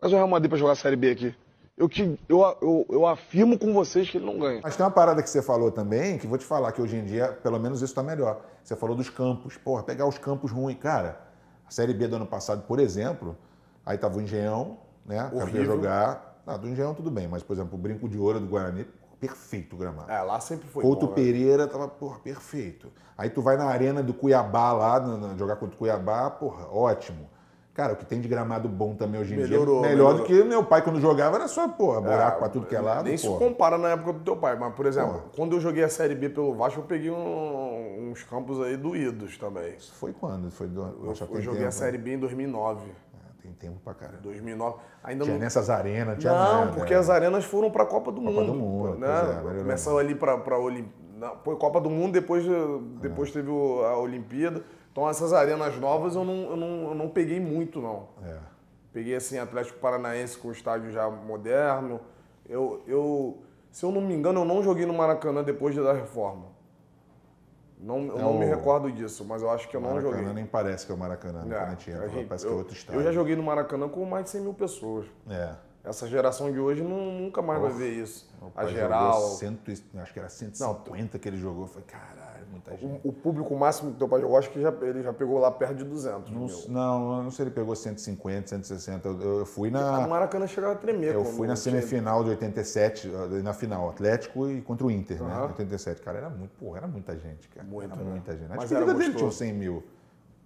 Mas o Real Madrid para jogar a Série B aqui. Eu, que, eu, eu, eu afirmo com vocês que ele não ganha. Mas tem uma parada que você falou também, que vou te falar, que hoje em dia, pelo menos isso está melhor. Você falou dos campos. Porra, pegar os campos ruins. Cara, a Série B do ano passado, por exemplo, aí tava o Engenhão, né? Horrível. Acabei de jogar. Ah, do Engenhão tudo bem, mas, por exemplo, o Brinco de Ouro do Guarani, perfeito o gramado. É, lá sempre foi Couto bom, né? Pereira tava, porra, perfeito. Aí tu vai na arena do Cuiabá lá, no, no, jogar contra o Cuiabá, porra, ótimo. Cara, o que tem de gramado bom também hoje em melhorou, dia, melhor melhorou. do que meu pai quando jogava, era só, porra, é, buraco é, pra tudo que é lado, Nem porra. se compara na época do teu pai, mas, por exemplo, porra. quando eu joguei a Série B pelo Vasco, eu peguei um, uns campos aí doídos também. Isso foi quando? Foi do, eu, eu joguei tempo, a né? Série B em 2009 tem tempo pra caramba. 2009. Ainda tinha não... nessas arenas, tinha Não, nada, porque as arenas foram pra Copa do Copa Mundo. Copa do Mundo, né? É, Começou ali pra, pra Olimpíada. Foi Copa do Mundo, depois, eh, depois é. teve a Olimpíada. Então essas arenas novas eu não, eu não, eu não peguei muito, não. É. Peguei assim, Atlético Paranaense com o estádio já moderno. Eu, eu, se eu não me engano, eu não joguei no Maracanã depois da reforma. Não, eu é não o... me recordo disso, mas eu acho que eu Maracanã não joguei. nem parece que é o Maracanã, né? é, quando a gente entra, a gente, parece eu, que é outro estádio. Eu já joguei no Maracanã com mais de 100 mil pessoas. É. Essa geração de hoje não, nunca mais vai ver isso. A geral. Cento, acho que era 150 não, que ele jogou. Eu falei, caralho muita gente. O, o público máximo do teu pai jogou, acho que já, ele já pegou lá perto de 200 não, mil. Não, não sei se ele pegou 150, 160. Eu, eu fui na... Ah, o Maracanã chegava a tremer. Eu fui na semifinal de 87, eh, na final, Atlético e contra o Inter, uhum. né? 87. Cara, era, muito, porra, era muita gente, cara. Muito, era né? muita gente. A despedida dele tinham 100 mil.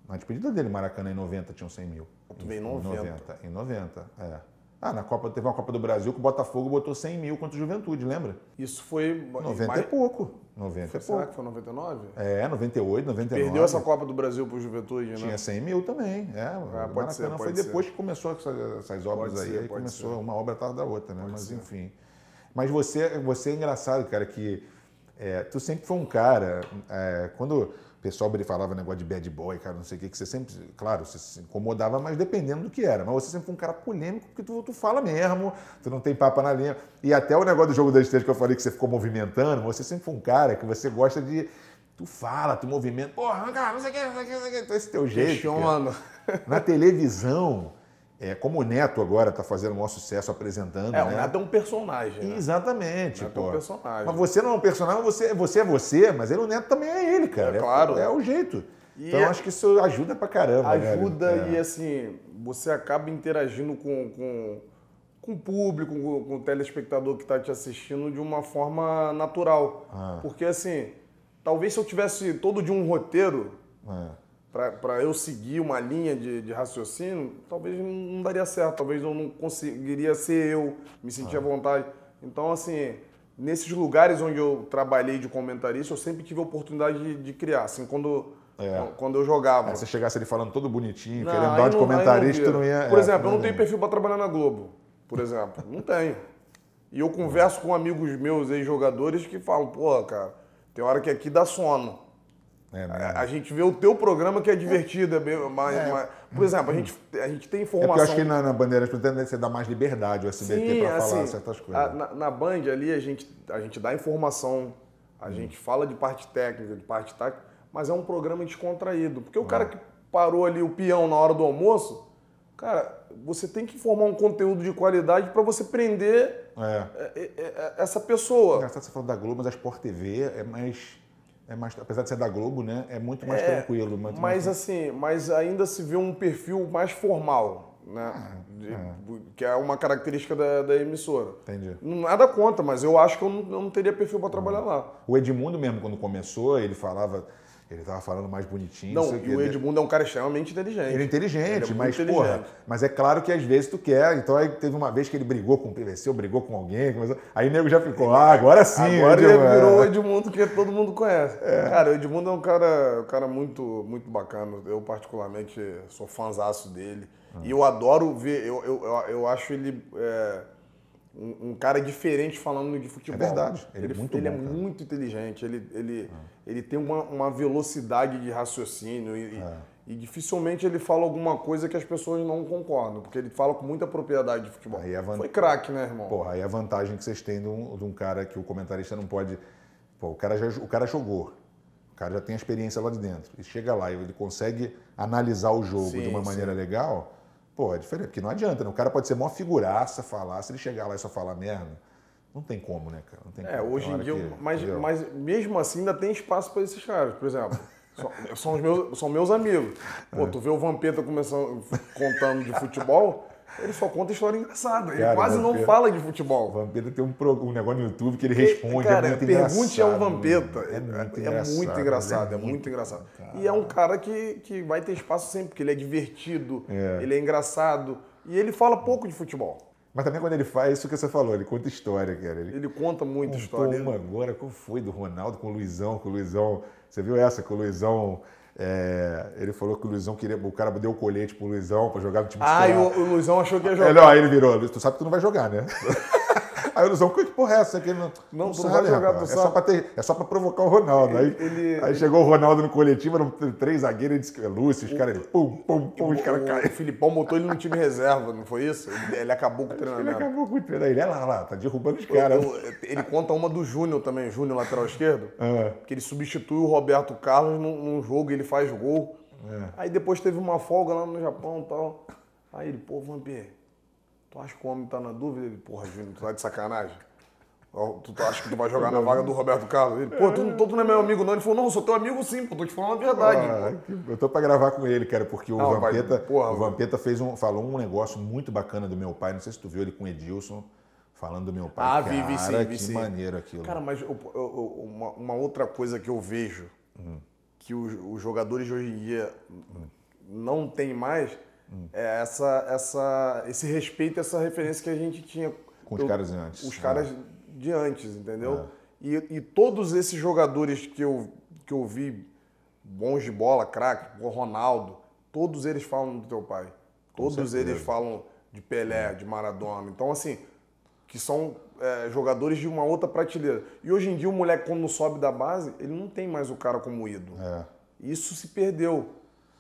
Na despedida dele, Maracanã, em 90, tinham 100 mil. Tu veio em 90? Em 90, em 90 é. Ah, na Copa, teve uma Copa do Brasil que o Botafogo botou 100 mil contra o Juventude, lembra? Isso foi... 90 mais... e pouco. 90 foi, Será que foi 99? É, 98, 99. Perdeu essa Copa do Brasil para o Juventude, né? Tinha 100 mil também. É, ah, pode ser, pode foi depois que começou essas, essas obras pode aí, ser, aí começou ser. uma obra atrás da outra, né? Pode Mas ser. enfim. Mas você, você é engraçado, cara, que é, tu sempre foi um cara. É, quando pessoal falava negócio de bad boy, cara, não sei o que, que você sempre, claro, você se incomodava, mas dependendo do que era. Mas você sempre foi um cara polêmico, porque tu, tu fala mesmo, tu não tem papo na linha. E até o negócio do jogo da esteja que eu falei que você ficou movimentando, você sempre foi um cara que você gosta de. Tu fala, tu movimenta, porra, cara, não sei o que, não sei o que, não sei o que, é esse teu jeito. Na televisão é, como o Neto agora está fazendo o maior sucesso apresentando. É, o né? Neto é um personagem. Né? Exatamente. O Neto é pô. é um personagem. Mas você não é um personagem, você, é, você é você, mas ele, o Neto também é ele, cara. É, claro. É, é o jeito. E então é... acho que isso ajuda pra caramba. Né, ajuda e é. assim, você acaba interagindo com, com, com o público, com, com o telespectador que está te assistindo de uma forma natural. Ah. Porque assim, talvez se eu tivesse todo de um roteiro. Ah para eu seguir uma linha de, de, raciocínio, talvez não daria certo, talvez eu não conseguiria ser eu, me sentir ah. à vontade. Então, assim, nesses lugares onde eu trabalhei de comentarista, eu sempre tive a oportunidade de, de criar. Assim, quando, é. quando eu jogava. Aí é, você chegasse ali falando todo bonitinho, não, querendo dar de comentarista, não, não ia. Por é, exemplo, eu não uhum. tenho perfil para trabalhar na Globo, por exemplo. não tenho. E eu converso com amigos meus, ex-jogadores, que falam, pô, cara, tem hora que aqui dá sono. É a, gente vê o teu programa que é divertido, é é. por exemplo, a gente, a gente tem informação. É eu acho que na, na Bandeira você dá mais liberdade o SBT para assim, falar certas coisas. A, na, na Band ali a gente, a gente dá informação, a hum. gente fala de parte técnica, de parte tática, mas é um programa descontraído. Porque o é. cara que parou ali o peão na hora do almoço, cara, você tem que formar um conteúdo de qualidade para você prender é. É, é. essa pessoa. Engraçado você falando da Globo, mas a Sport TV é mais é mais, apesar de ser da Globo, né? É muito mais é, tranquilo. Muito mas mais... assim, mas ainda se vê um perfil mais formal, né? Ah, de, é. Que é uma característica da, da, emissora. Entendi. Nada conta, mas eu acho que eu não, eu não teria perfil para trabalhar ah. lá. O Edmundo mesmo, quando começou, ele falava ele estava falando mais bonitinho. Não, e o né? Edmundo é um cara extremamente inteligente. Ele é inteligente, ele é mas, inteligente. porra, mas é claro que às vezes tu quer. Então aí teve uma vez que ele brigou com o PVC, ou brigou com alguém. Começou... Aí o nego já ficou, ah, agora sim. Agora ele virou o Edmundo que todo mundo conhece. É. Cara, o Edmundo é um cara, um cara muito, muito bacana. Eu, particularmente, sou fãzaço dele. Hum. E eu adoro ver, eu, eu, eu, eu acho ele. É um, um, cara diferente falando de futebol. É verdade. Ele, é ele é muito, ele bom, é muito inteligente, ele, ele, ah. ele tem uma, uma, velocidade de raciocínio e, é. e, dificilmente ele fala alguma coisa que as pessoas não concordam, porque ele fala com muita propriedade de futebol. Aí van... Foi craque, né, irmão? Porra, aí a vantagem que vocês têm de um, de um cara que o comentarista não pode. Pô, o cara, já, o cara jogou. O cara já tem a experiência lá de dentro. E chega lá e ele consegue analisar o jogo sim, de uma maneira sim. legal Pô, é diferente, porque não adianta, né? O cara pode ser mó figuraça, falar, se ele chegar lá e só falar merda, não tem como, né, cara? Não tem é, como. hoje em dia, que, mas, mas mesmo assim ainda tem espaço para esses caras, por exemplo. São, são, os meus, são meus amigos. Pô, é. tu vê o Vampeta começando, contando de futebol, ele só conta história engraçada. Ele cara, quase Vampeta, não fala de futebol. O Vampeta tem um, um, negócio no YouTube que ele responde. É cara, é muito pergunte ao Vampeta. É, é, é muito engraçado. É muito engraçado. É muito, é muito engraçado. Cara. E é um cara que, que vai ter espaço sempre, porque ele é divertido, é. ele é engraçado. E ele fala pouco de futebol. Mas também quando ele faz isso que você falou, ele conta história, cara. Ele, ele conta muita história. Uma agora, qual foi do Ronaldo com o Luizão, com o Luizão. Você viu essa com o Luizão é, ele falou que o Luizão queria. O cara deu o colete pro Luizão pra jogar no time de titular. Ah, e o, o, Luizão achou que ia jogar. É, não, aí ele virou: Tu sabe que tu não vai jogar, né? *laughs* Aí o Luzão, que porra é essa? Que não, não, não sabe, jogar rapaz, é, só pra ter, é só pra provocar o Ronaldo. Aí, ele, aí ele... chegou o Ronaldo no coletivo, eram três zagueiros, ele disse, é Lúcio, os caras, pum, pum, pum, o, os caras caem. O Filipão botou ele no time reserva, não foi isso? Ele, ele acabou com o treinamento. Ele acabou com o treinamento. Ele, é lá, lá, tá derrubando os caras. Ele conta uma do Júnior também, Júnior lateral esquerdo, é. que ele substitui o Roberto Carlos num, num jogo e ele faz gol. É. Aí depois teve uma folga lá no Japão e tal. Aí ele, pô, Vampir, Tu acha que o homem tá na dúvida? Ele, porra, Júnior, tu tá de sacanagem. Tu, tu acha que tu vai jogar na vaga do Roberto Carlos? Ele, pô, tu, não, tu não é meu amigo, não. Ele falou, não, sou teu amigo sim, pô, tô te falando a verdade. Ah, eu tô pra gravar com ele, cara, porque o não, Vampeta, pai, porra, o Vampeta fez um, falou um negócio muito bacana do meu pai. Não sei se tu viu ele com o Edilson falando do meu pai. Ah, cara, sim, vi, sim. Que maneiro aquilo. Cara, mas eu, eu, uma, uma, outra coisa que eu vejo hum. que os, os, jogadores de hoje em dia hum. não tem mais é essa, essa, esse respeito, essa referência que a gente tinha. Com os caras de antes. Os caras é. de antes, entendeu? É. E, e, todos esses jogadores que eu, que eu vi, bons de bola, craque, Ronaldo, todos eles falam do teu pai. Todos eles falam de Pelé, de Maradona. Então, assim, que são é, jogadores de uma outra prateleira. E hoje em dia, o moleque, quando sobe da base, ele não tem mais o cara como ídolo. É. Isso se perdeu.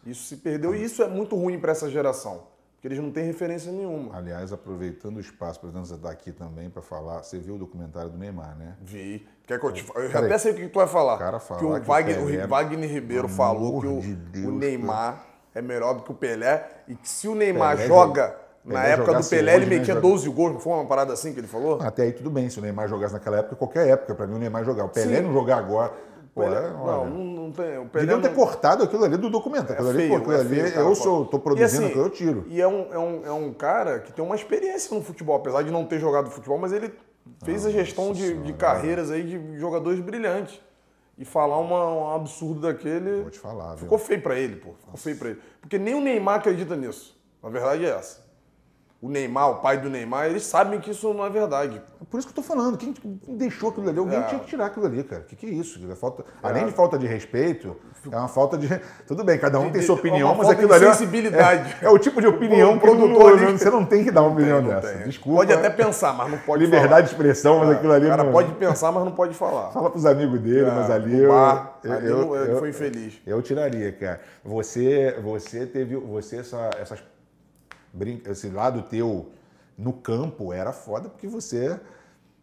Isso se perdeu ah. e isso é muito ruim para essa geração, porque eles não têm referência nenhuma. Aliás, aproveitando o espaço, presidente, você estar tá aqui também para falar. Você viu o documentário do Neymar, né? Vi. Quer que eu, te... eu até sei o que tu vai falar. O cara fala que o, que Wagner, o Wagner Ribeiro falou que o, de o Neymar é melhor do que o Pelé e que se o Neymar Pelé joga. na época do Pelé, ele né, metia 12 gols, não foi uma parada assim que ele falou? Até aí tudo bem, se o Neymar jogasse naquela época, qualquer época, para mim o Neymar jogar. O Pelé Sim. não jogar agora, é, não, não, tem. O Pelé Deviam ter é cortado aquilo ali do documento. É aquilo é ali, feio, pô, aquilo é feio, cara, eu produzindo assim, aquilo, eu tiro. E é um, é, um, é um cara que tem uma experiência no futebol, apesar de não ter jogado futebol, mas ele fez ah, a gestão de, senhora, de carreiras aí de jogadores brilhantes. E falar uma, um absurdo daquele. Vou te falar, Ficou viu? feio para ele, pô. Ficou Nossa. feio para ele. Porque nem o Neymar acredita nisso. A verdade é essa o Neymar, o pai do Neymar, eles sabem que isso não é verdade. É por isso que eu tô falando, tipo, quem deixou aquilo ali? Alguém é. tinha que tirar aquilo ali, cara. O que, que é isso? É falta, é. Além de falta de respeito, é uma falta de. Tudo bem, cada um de, tem sua opinião, é mas aquilo ali. Sensibilidade. É, é o tipo de *laughs* opinião produtor ali. Você não tem que dar uma *laughs* opinião tem, dessa. Desculpa. Pode até pensar, mas não pode Liberdade falar. de expressão, mas aquilo ali. O cara não... pode pensar, mas não pode falar. Fala pros amigos dele, mas ali. Eu, bar, eu, ali eu, eu, foi infeliz. Eu, tiraria, cara. Você, você teve. Você, essa, essas esse lado teu no campo era foda porque você,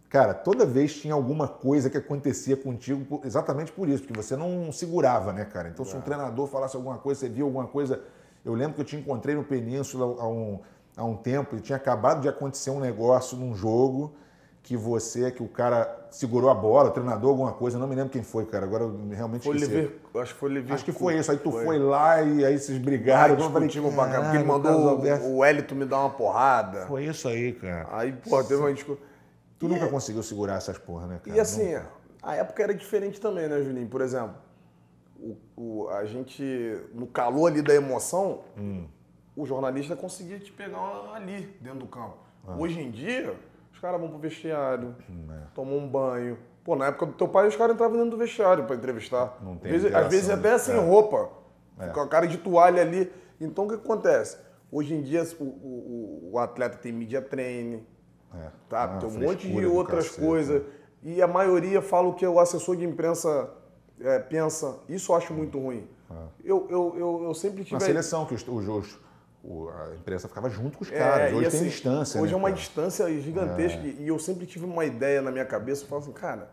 cara, toda vez tinha alguma coisa que acontecia contigo exatamente por isso, porque você não segurava, né, cara? Então, se um é. treinador falasse alguma coisa, você via alguma coisa. Eu lembro que eu te encontrei no Península há um, há um tempo e tinha acabado de acontecer um negócio num jogo que você, que o cara segurou a bola, treinador, alguma coisa, não me lembro quem foi, cara. Agora eu realmente foi esqueci. Acho que foi Liverpool. Acho que foi isso. Aí tu foi, foi lá e aí vocês brigaram. Aí discutimos pra cá, porque ele mandou o, Elito me dar uma porrada. Foi isso aí, cara. Aí, pô, teve uma discussão. Tu e nunca é... conseguiu segurar essas porra, né, cara? E assim, nunca. a época era diferente também, né, Juninho? Por exemplo, o, o a gente, no calor ali da emoção, hum. o jornalista conseguia te pegar ali, dentro do campo. Ah. Hoje em dia caras vão pro vestiário, hum, é. tomam um banho. Pô, na época do teu pai, os caras entravam dentro do vestiário para entrevistar. Não tem às vezes, vezes até né? sem é. roupa, é. com a cara de toalha ali. Então, o que acontece? Hoje em dia, o, o, o atleta tem mídia treine, é. tá? Ah, tem um monte de outras coisas. Né? E a maioria fala o que o assessor de imprensa é, pensa. Isso eu acho muito ruim. Eu, eu, eu, eu sempre tive. Na seleção, que os, os, a imprensa ficava junto com os é, caras. É, hoje assim, tem distância. Hoje né, é uma cara? distância gigantesca. É. E eu sempre tive uma ideia na minha cabeça, eu falo assim, cara,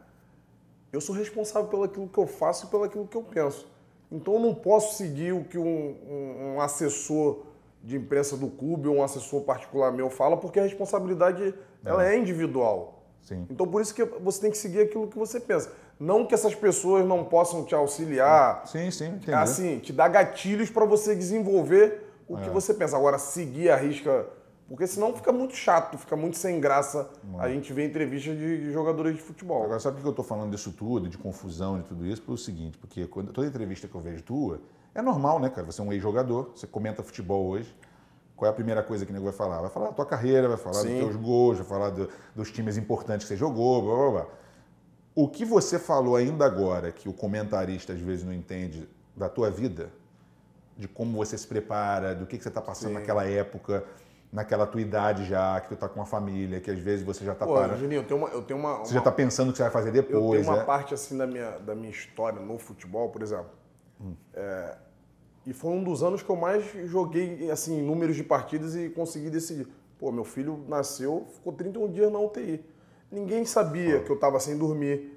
eu sou responsável pelo aquilo que eu faço e pelo aquilo que eu penso. Então eu não posso seguir o que um, um, um assessor de imprensa do clube ou um assessor particular meu fala, porque a responsabilidade é. ela é individual. Sim. Então por isso que você tem que seguir aquilo que você pensa. Não que essas pessoas não possam te auxiliar. Sim, sim, entendi. Assim, te dar gatilhos para você desenvolver o é. que você pensa. Agora, seguir a risca. Porque senão fica muito chato, fica muito sem graça a é. gente vê entrevistas de, de, jogadores de futebol. Agora, sabe por que eu estou falando disso tudo, de confusão, de tudo isso? Pelo seguinte, porque quando, toda entrevista que eu vejo tua, é normal, né, cara? Você é um ex-jogador, você comenta futebol hoje. Qual é a primeira coisa que o nego vai falar? Vai falar da tua carreira, vai falar Sim. dos teus gols, vai falar do, dos times importantes que você jogou, blá blá blá. O que você falou ainda agora, que o comentarista às vezes não entende da tua vida, de como você se prepara, do que, que você está passando Sim. naquela época, naquela tua idade já, que tu está com uma família, que às vezes você já está parando. Juninho, eu tenho uma. Eu tenho uma, uma você já está pensando o que você vai fazer depois. Eu tenho uma é? parte assim da minha, da minha história no futebol, por exemplo. Hum. É, e foi um dos anos que eu mais joguei assim números de partidas e consegui decidir. Pô, meu filho nasceu, ficou 31 dias na UTI. Ninguém sabia que eu estava sem dormir.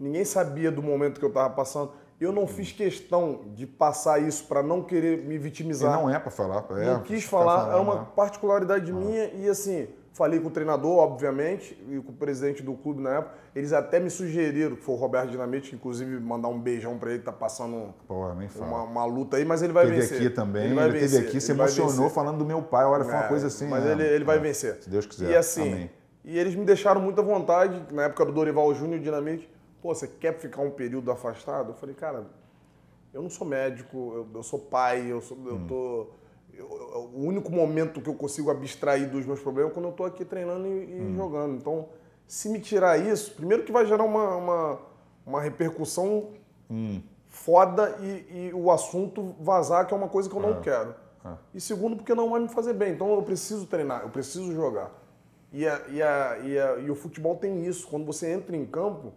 Ninguém sabia do momento que eu estava passando. Eu não fiz questão de passar isso para não querer me vitimizar. E não é para falar. É, não quis falar, falar, é uma né? particularidade ah. minha e assim, falei com o treinador, obviamente, e com o presidente do clube na época. Eles até me sugeriram, que foi o Roberto Dinamite, que inclusive mandar um beijão para ele, que tá passando uma, uma, luta aí, mas ele vai teve vencer. Aqui também, ele, ele teve aqui, se emocionou falando do meu pai, olha, foi é, uma coisa assim. Mas né? ele, ele vai é, vencer. Se Deus quiser. E assim, Amém. e eles me deixaram muita vontade, na época do Dorival Júnior Dinamite pô, você quer ficar um período afastado? Eu falei, cara, eu não sou médico, eu, eu sou pai, eu, sou, hum. eu tô. Eu, o único momento que eu consigo abstrair dos meus problemas é quando eu estou aqui treinando e, e hum. jogando. Então, se me tirar isso, primeiro que vai gerar uma, uma, uma repercussão hum. foda e, e, o assunto vazar, que é uma coisa que eu não é. quero. É. E segundo, porque não vai me fazer bem. Então, eu preciso treinar, eu preciso jogar. E, a, e, a, e, a, e o futebol tem isso. Quando você entra em campo,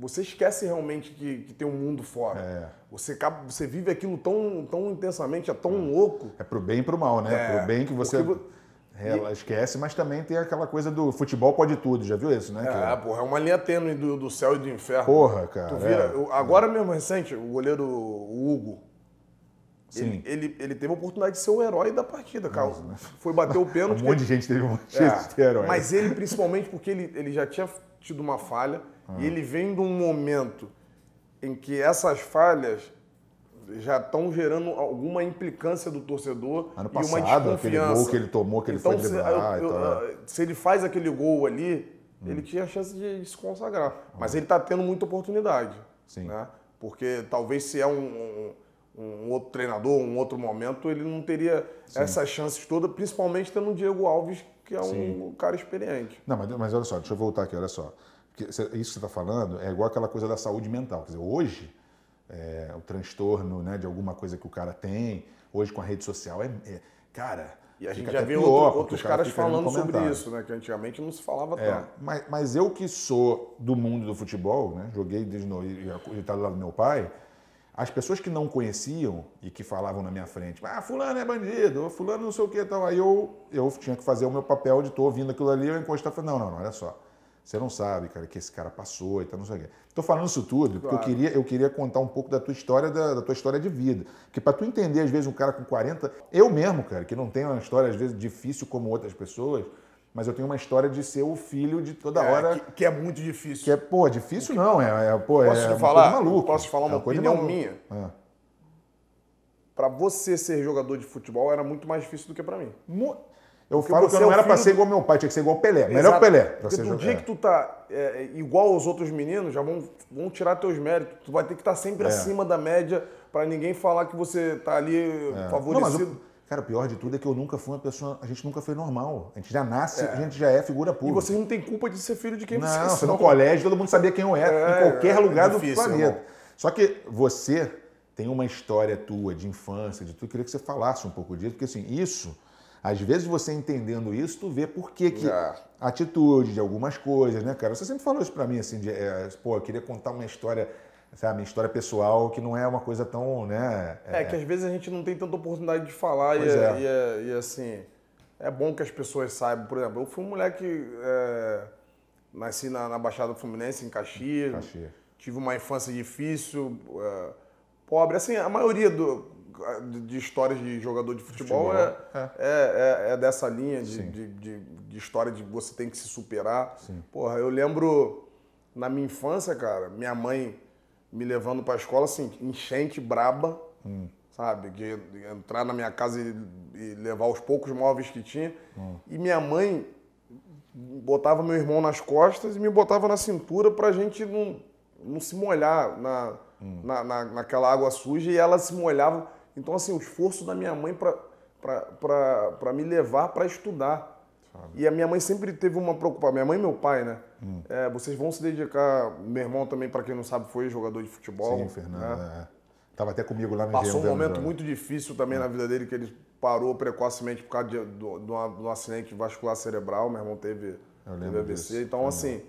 você esquece realmente que, que tem um mundo fora. É. Você, você vive aquilo tão, tão intensamente, é tão é. louco. É pro bem e pro mal, né? É. Pro bem que você. Porque... É, ela esquece, mas também tem aquela coisa do futebol pode tudo, já viu isso, né? É, porra, é uma linha tênue do, do céu e do inferno. Porra, cara. Vira, é, agora é. mesmo recente, o goleiro Hugo. Ele, ele, ele, teve a oportunidade de ser o herói da partida, Carlos. Né? Foi bater o *laughs* pênalti. um monte de gente teve um monte é. de herói. Mas ele, principalmente porque ele, ele já tinha tido uma falha, e ele vem de um momento em que essas falhas já estão gerando alguma implicância do torcedor ano passado, e uma desconfiança. Aquele gol que ele tomou, que então, ele foi então, driblar se, eu, eu, né? se ele faz aquele gol ali, hum. ele tinha a chance de, de se consagrar. Hum. Mas ele está tendo muita oportunidade. Sim. Né? Porque talvez se é um, um, um, outro treinador, um outro momento, ele não teria essas chances todas, principalmente tendo o Diego Alves, que é Sim. um cara experiente. Não, mas, mas olha só, deixa eu voltar aqui, olha só isso que você está falando é igual aquela coisa da saúde mental. Quer dizer, hoje, é, o transtorno né, de alguma coisa que o cara tem, hoje com a rede social, é, é cara, e a gente já viu outro, outros cara caras falando sobre isso, né? Que antigamente não se falava é, tanto. Mas, mas, eu que sou do mundo do futebol, né? Joguei desde no, e estava tá lá do meu pai. As pessoas que não conheciam e que falavam na minha frente, ah, fulano é bandido, fulano não sei o que tal. Aí eu, eu tinha que fazer o meu papel de tô ouvindo aquilo ali, eu encostava e falei, não, não, não, olha só. Você não sabe, cara, que esse cara passou e tal, não sei o quê. Tô falando isso tudo porque claro. eu, queria, eu queria contar um pouco da tua história, da, da tua história de vida. Porque para tu entender, às vezes, um cara com 40... Eu mesmo, cara, que não tenho uma história, às vezes, difícil como outras pessoas, mas eu tenho uma história de ser o filho de toda é, hora... Que, que, é muito difícil. Que é, pô, difícil não, é, é, pô, posso é falar? maluco. Posso falar uma, é uma opinião maluca. minha? É ah. para você ser jogador de futebol era muito mais difícil do que para mim. Eu porque falo que assim, eu não era pra ser igual meu pai, tinha que ser igual o Pelé. Exato. Melhor o Pelé. Porque do dia que tu tá é, igual aos outros meninos, já vão, vão tirar teus méritos. Tu vai ter que estar tá sempre é. acima da média pra ninguém falar que você tá ali é. favorecido. Não, Cara, o pior de tudo é que eu nunca fui uma pessoa. A gente nunca foi normal. A gente já nasce, é. a gente já é figura pública. E vocês não têm culpa de ser filho de quem não, vocês são. É, não, no colégio todo mundo sabia quem eu era, é, em qualquer é, lugar do difícil, planeta. Irmão. Só que você tem uma história tua de infância, de tudo. Eu queria que você falasse um pouco disso, porque assim, isso às vezes você entendendo isso, tu vê por que que é. atitude de algumas coisas, né, cara? Você sempre falou isso para mim assim, de, é, pô, eu queria contar uma história sabe, minha história pessoal, que não é uma coisa tão, né? É, é, que às vezes a gente não tem tanta oportunidade de falar é, é. e, é. e, e, assim, é bom que as pessoas saibam. Por exemplo, eu fui um moleque, nasci na, na, Baixada Fluminense, em Caxias, Caxias. tive uma infância difícil, pobre, assim, a maioria do de histórias de jogador de futebol, futebol. É, é. é, É, é dessa linha de, de, de, de, história de você tem que se superar. Sim. Porra, eu lembro na minha infância, cara, minha mãe me levando pra escola, assim, enchente braba, hum. sabe? De, entrar na minha casa e, e, levar os poucos móveis que tinha. Hum. E minha mãe botava meu irmão nas costas e me botava na cintura pra gente não, não se molhar na, hum. na, na, naquela água suja e ela se molhava. Então, assim, o esforço da minha mãe para me levar para estudar. Sabe. E a minha mãe sempre teve uma preocupação, minha mãe e meu pai, né? Hum. É, vocês vão se dedicar, meu irmão também, para quem não sabe, foi jogador de futebol. Sim, né? Fernando, né? é. Tava até comigo lá no Passou um momento né? muito difícil também na é. vida dele, que ele parou precocemente por causa de, um acidente vascular cerebral, meu irmão teve, teve ABC. Disso. Então, assim,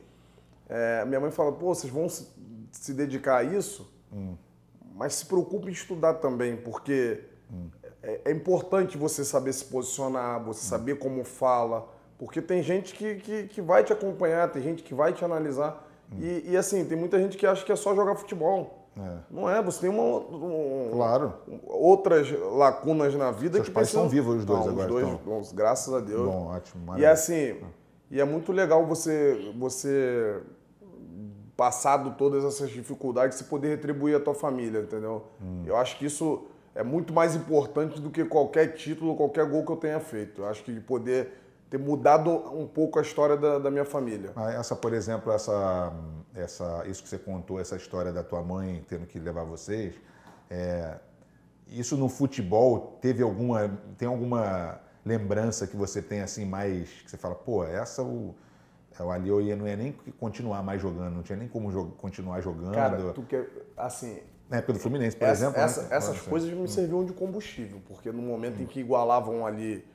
é, minha mãe fala, pô, vocês vão se, se dedicar a isso? Hum mas se preocupe em estudar também, porque hum. é, é, importante você saber se posicionar, você hum. saber como fala, porque tem gente que, que, que, vai te acompanhar, tem gente que vai te analisar. Hum. E, e, assim, tem muita gente que acha que é só jogar futebol. É. Não é, você tem uma, um, claro. outras lacunas na vida Seus que pais precisam... são vivos os dois Não, agora. Os dois, então... graças a Deus. Bom, ótimo, maravilha. E assim, e é muito legal você, você passado todas essas dificuldades, você poder retribuir a tua família, entendeu? Hum. Eu acho que isso é muito mais importante do que qualquer título, qualquer gol que eu tenha feito. Eu acho que poder ter mudado um pouco a história da, da minha família. Ah, essa, por exemplo, essa, essa, isso que você contou, essa história da tua mãe tendo que levar vocês, é, isso no futebol teve alguma, tem alguma lembrança que você tem assim mais que você fala, pô, essa o então ali eu não ia nem continuar mais jogando, não tinha nem como jog continuar jogando. Cara, tu quer, assim... Na época do Fluminense, por essa, exemplo. Né? Essa, né? Essas coisas me serviam de combustível, porque no momento hum. em que igualavam ali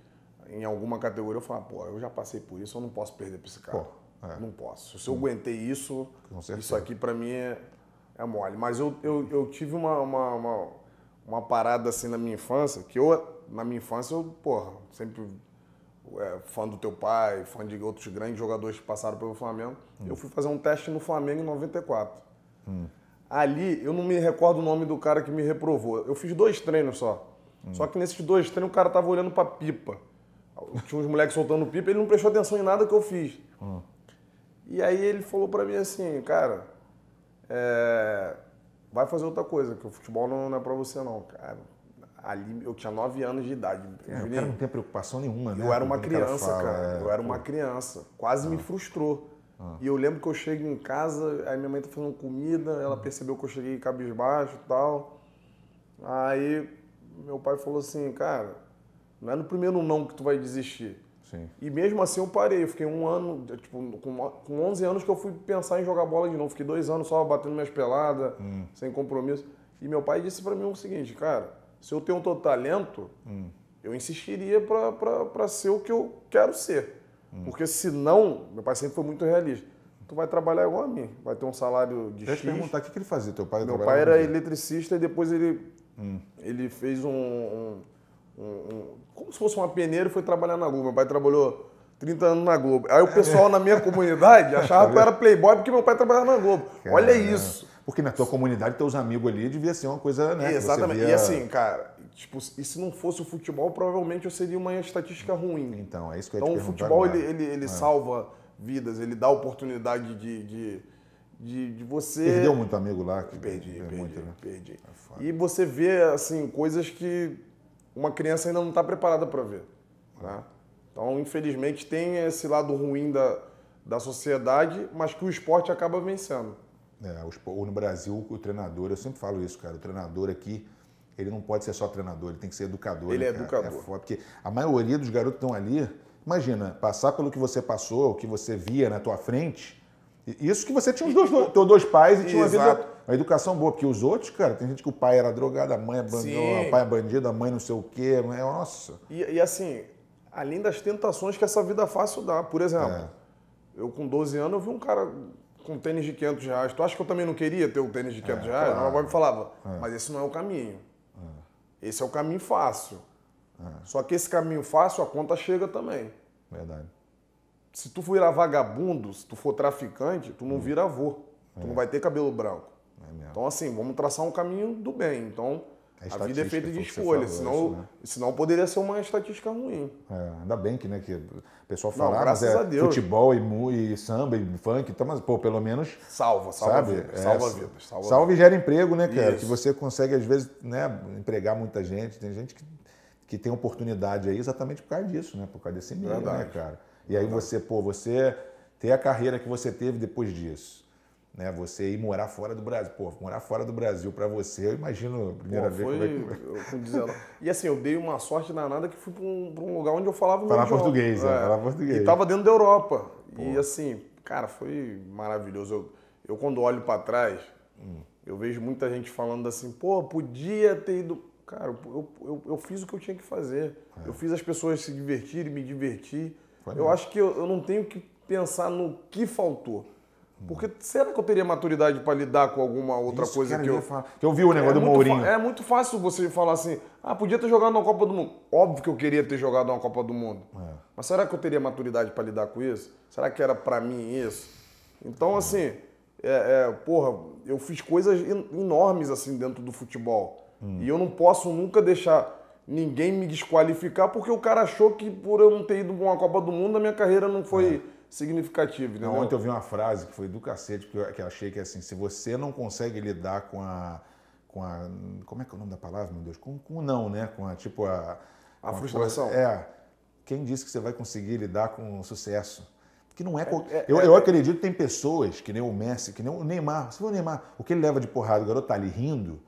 em alguma categoria, eu falava, pô, eu já passei por isso, eu não posso perder pra esse cara. Pô, é. Não posso. Se eu hum. aguentei isso, isso aqui para mim é, é mole. Mas eu, eu, eu tive uma, uma, uma, uma, parada assim na minha infância, que eu, na minha infância, eu, porra, sempre é, fã do teu pai, fã de outros grandes jogadores que passaram pelo Flamengo. Hum. Eu fui fazer um teste no Flamengo em 94. Hum. Ali, eu não me recordo o nome do cara que me reprovou. Eu fiz dois treinos só. Hum. Só que nesses dois treinos o cara tava olhando pra pipa. Tinha uns moleques soltando pipa, ele não prestou atenção em nada que eu fiz. Hum. E aí ele falou para mim assim, cara, é... vai fazer outra coisa, que o futebol não, não é pra você não, cara ali eu tinha 9 anos de idade. É, eu não tem preocupação nenhuma, né? Eu era uma criança, cara. cara. É... Eu era uma criança. Quase ah. me frustrou. Ah. E eu lembro que eu chego em casa, aí minha mãe tá fazendo comida, ela hum. percebeu que eu cheguei cabisbaixo e tal. Aí meu pai falou assim, cara, não é no primeiro não que tu vai desistir. Sim. E mesmo assim eu parei, eu fiquei um ano, tipo, com, com 11 anos que eu fui pensar em jogar bola de novo. Fiquei dois anos só batendo minhas peladas, hum. sem compromisso. E meu pai disse para mim o seguinte, cara, se eu tenho um talento, hum. eu insistiria para ser o que eu quero ser. Hum. Porque senão, meu pai sempre foi muito realista. Tu vai trabalhar igual a mim, vai ter um salário de Deixa X. Eu perguntar, o que, que ele fazia? Teu pai Meu pai era eletricista e depois ele, hum. ele fez um, um, um, Como se fosse uma peneira e foi trabalhar na Globo. Meu pai trabalhou 30 anos na Globo. Aí o pessoal é. na minha comunidade achava que eu era playboy porque meu pai trabalhava na Globo. *laughs* Caramba. Olha isso. Porque na tua comunidade, teus amigos ali devia ser uma coisa, né? Exatamente. Via... E assim, cara, tipo, e se não fosse o futebol, provavelmente eu seria uma estatística ruim. Então, é isso que eu ia Então, o futebol, agora. ele, ele, ele é. salva vidas, ele dá oportunidade de, de, de, de, você... Perdeu muito amigo lá? Que perdi, perdi, perdi, muito, né? perdi. É e você vê, assim, coisas que uma criança ainda não está preparada para ver. Né? Então, infelizmente, tem esse lado ruim da, da sociedade, mas que o esporte acaba vencendo. É, ou no Brasil, o treinador, eu sempre falo isso, cara, o treinador aqui, ele não pode ser só treinador, ele tem que ser educador. Ele né, é educador. É foda, porque a maioria dos garotos estão ali, imagina, passar pelo que você passou, o que você via na tua frente, isso que você tinha os dois, dois, *laughs* dois pais e tinha uma Exato. vida. Uma educação boa, porque os outros, cara, tem gente que o pai era drogado, a mãe é bandido, pai é bandido, a mãe não sei o quê, mãe, é, nossa. E, e, assim, além das tentações que essa vida fácil dá, por exemplo, é. eu com 12 anos eu vi um cara com tênis de 500 reais. Tu acha que eu também não queria ter o um tênis de 500 é, reais? Claro. Ela agora me falava, é. mas esse não é o caminho. É. Esse é o caminho fácil. É. Só que esse caminho fácil, a conta chega também. Verdade. Se tu virar vagabundo, se tu for traficante, tu não hum. vira avô. Tu é. não vai ter cabelo branco. É então, assim, vamos traçar um caminho do bem. Então, a, a vida é feita de escolhas, senão, isso, né? senão poderia ser uma estatística ruim. É, ainda bem que, né, que o pessoal fala, mas é futebol e, mu, e samba e funk, então, mas pô, pelo menos... Salva, salva sabe? vida. É, salva é, vidas. Salva, salva e gera emprego, né, cara? Isso. Que você consegue, às vezes, né, empregar muita gente. Tem gente que, que tem oportunidade aí exatamente por causa disso, né? Por causa desse meio, né, Verdade. né, cara? E aí Verdade. você, pô, você ter a carreira que você teve depois disso né? Você ir morar fora do Brasil. Pô, morar fora do Brasil para você, eu imagino a primeira Pô, vez foi, Como é que... foi. E assim, eu dei uma sorte danada que fui para um, um, lugar onde eu falava falar português, Né? falar português. E tava dentro da Europa. Pô. E assim, cara, foi maravilhoso. Eu, eu quando olho para trás, hum. eu vejo muita gente falando assim, pô, podia ter ido. Cara, eu, eu, eu fiz o que eu tinha que fazer. É. Eu fiz as pessoas se divertirem, me divertir. Foi eu mesmo. acho que eu, eu não tenho que pensar no que faltou. Porque será que eu teria maturidade para lidar com alguma outra Isso, coisa que eu, que eu vi o negócio é do Mourinho? É muito fácil você falar assim, ah, podia ter jogado uma Copa do Mundo. Óbvio que eu queria ter jogado uma Copa do Mundo. É. Mas será que eu teria maturidade para lidar com isso? Será que era para mim isso? Então, assim, é. assim, é, porra, eu fiz coisas enormes assim dentro do futebol. Hum. E eu não posso nunca deixar ninguém me desqualificar porque o cara achou que por eu não ter ido para uma Copa do Mundo a minha carreira não foi é significativo. Não, ontem eu vi uma frase que foi do cacete, que eu, que eu achei que é assim, se você não consegue lidar com a. com a. Como é que é o nome da palavra, meu Deus? Com, com não, né? Com a tipo a. A frustração. é. Quem disse que você vai conseguir lidar com o sucesso? Que não é. é, é eu, é, eu é. acredito que tem pessoas, que nem o Messi, que nem o Neymar. Se for o Neymar, o que ele leva de porrada, o garoto tá ali rindo.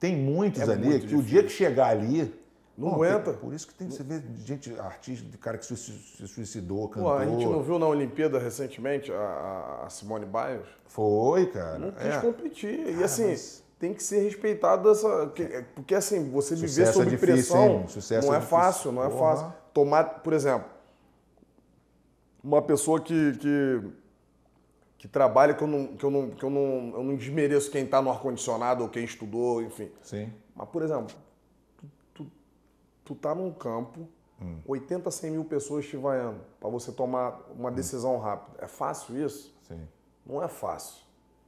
Tem muitos é ali muito que difícil. o dia que chegar ali, não Pô, aguenta. Por isso que tem, você vê gente, artista, cara que se suicidou, cantou Pô, a gente não viu na Olimpíada recentemente a, a Simone Biles? Foi, cara. Não quis é. competir. Cara, e assim, mas... tem que ser respeitado essa... É. Porque assim, você Sucesso viver é sob é difícil, pressão não é, é fácil, não é Porra. fácil. Tomar, por exemplo, uma pessoa que... que que trabalha, que eu não, que eu não, que eu não, eu não desmereço quem está no ar-condicionado ou quem estudou, enfim. Sim. Mas, por exemplo, tu tá num campo, hum. 80, 100 mil pessoas te vaiando, para você tomar uma decisão hum. rápida. É fácil isso? Sim. Não é fácil.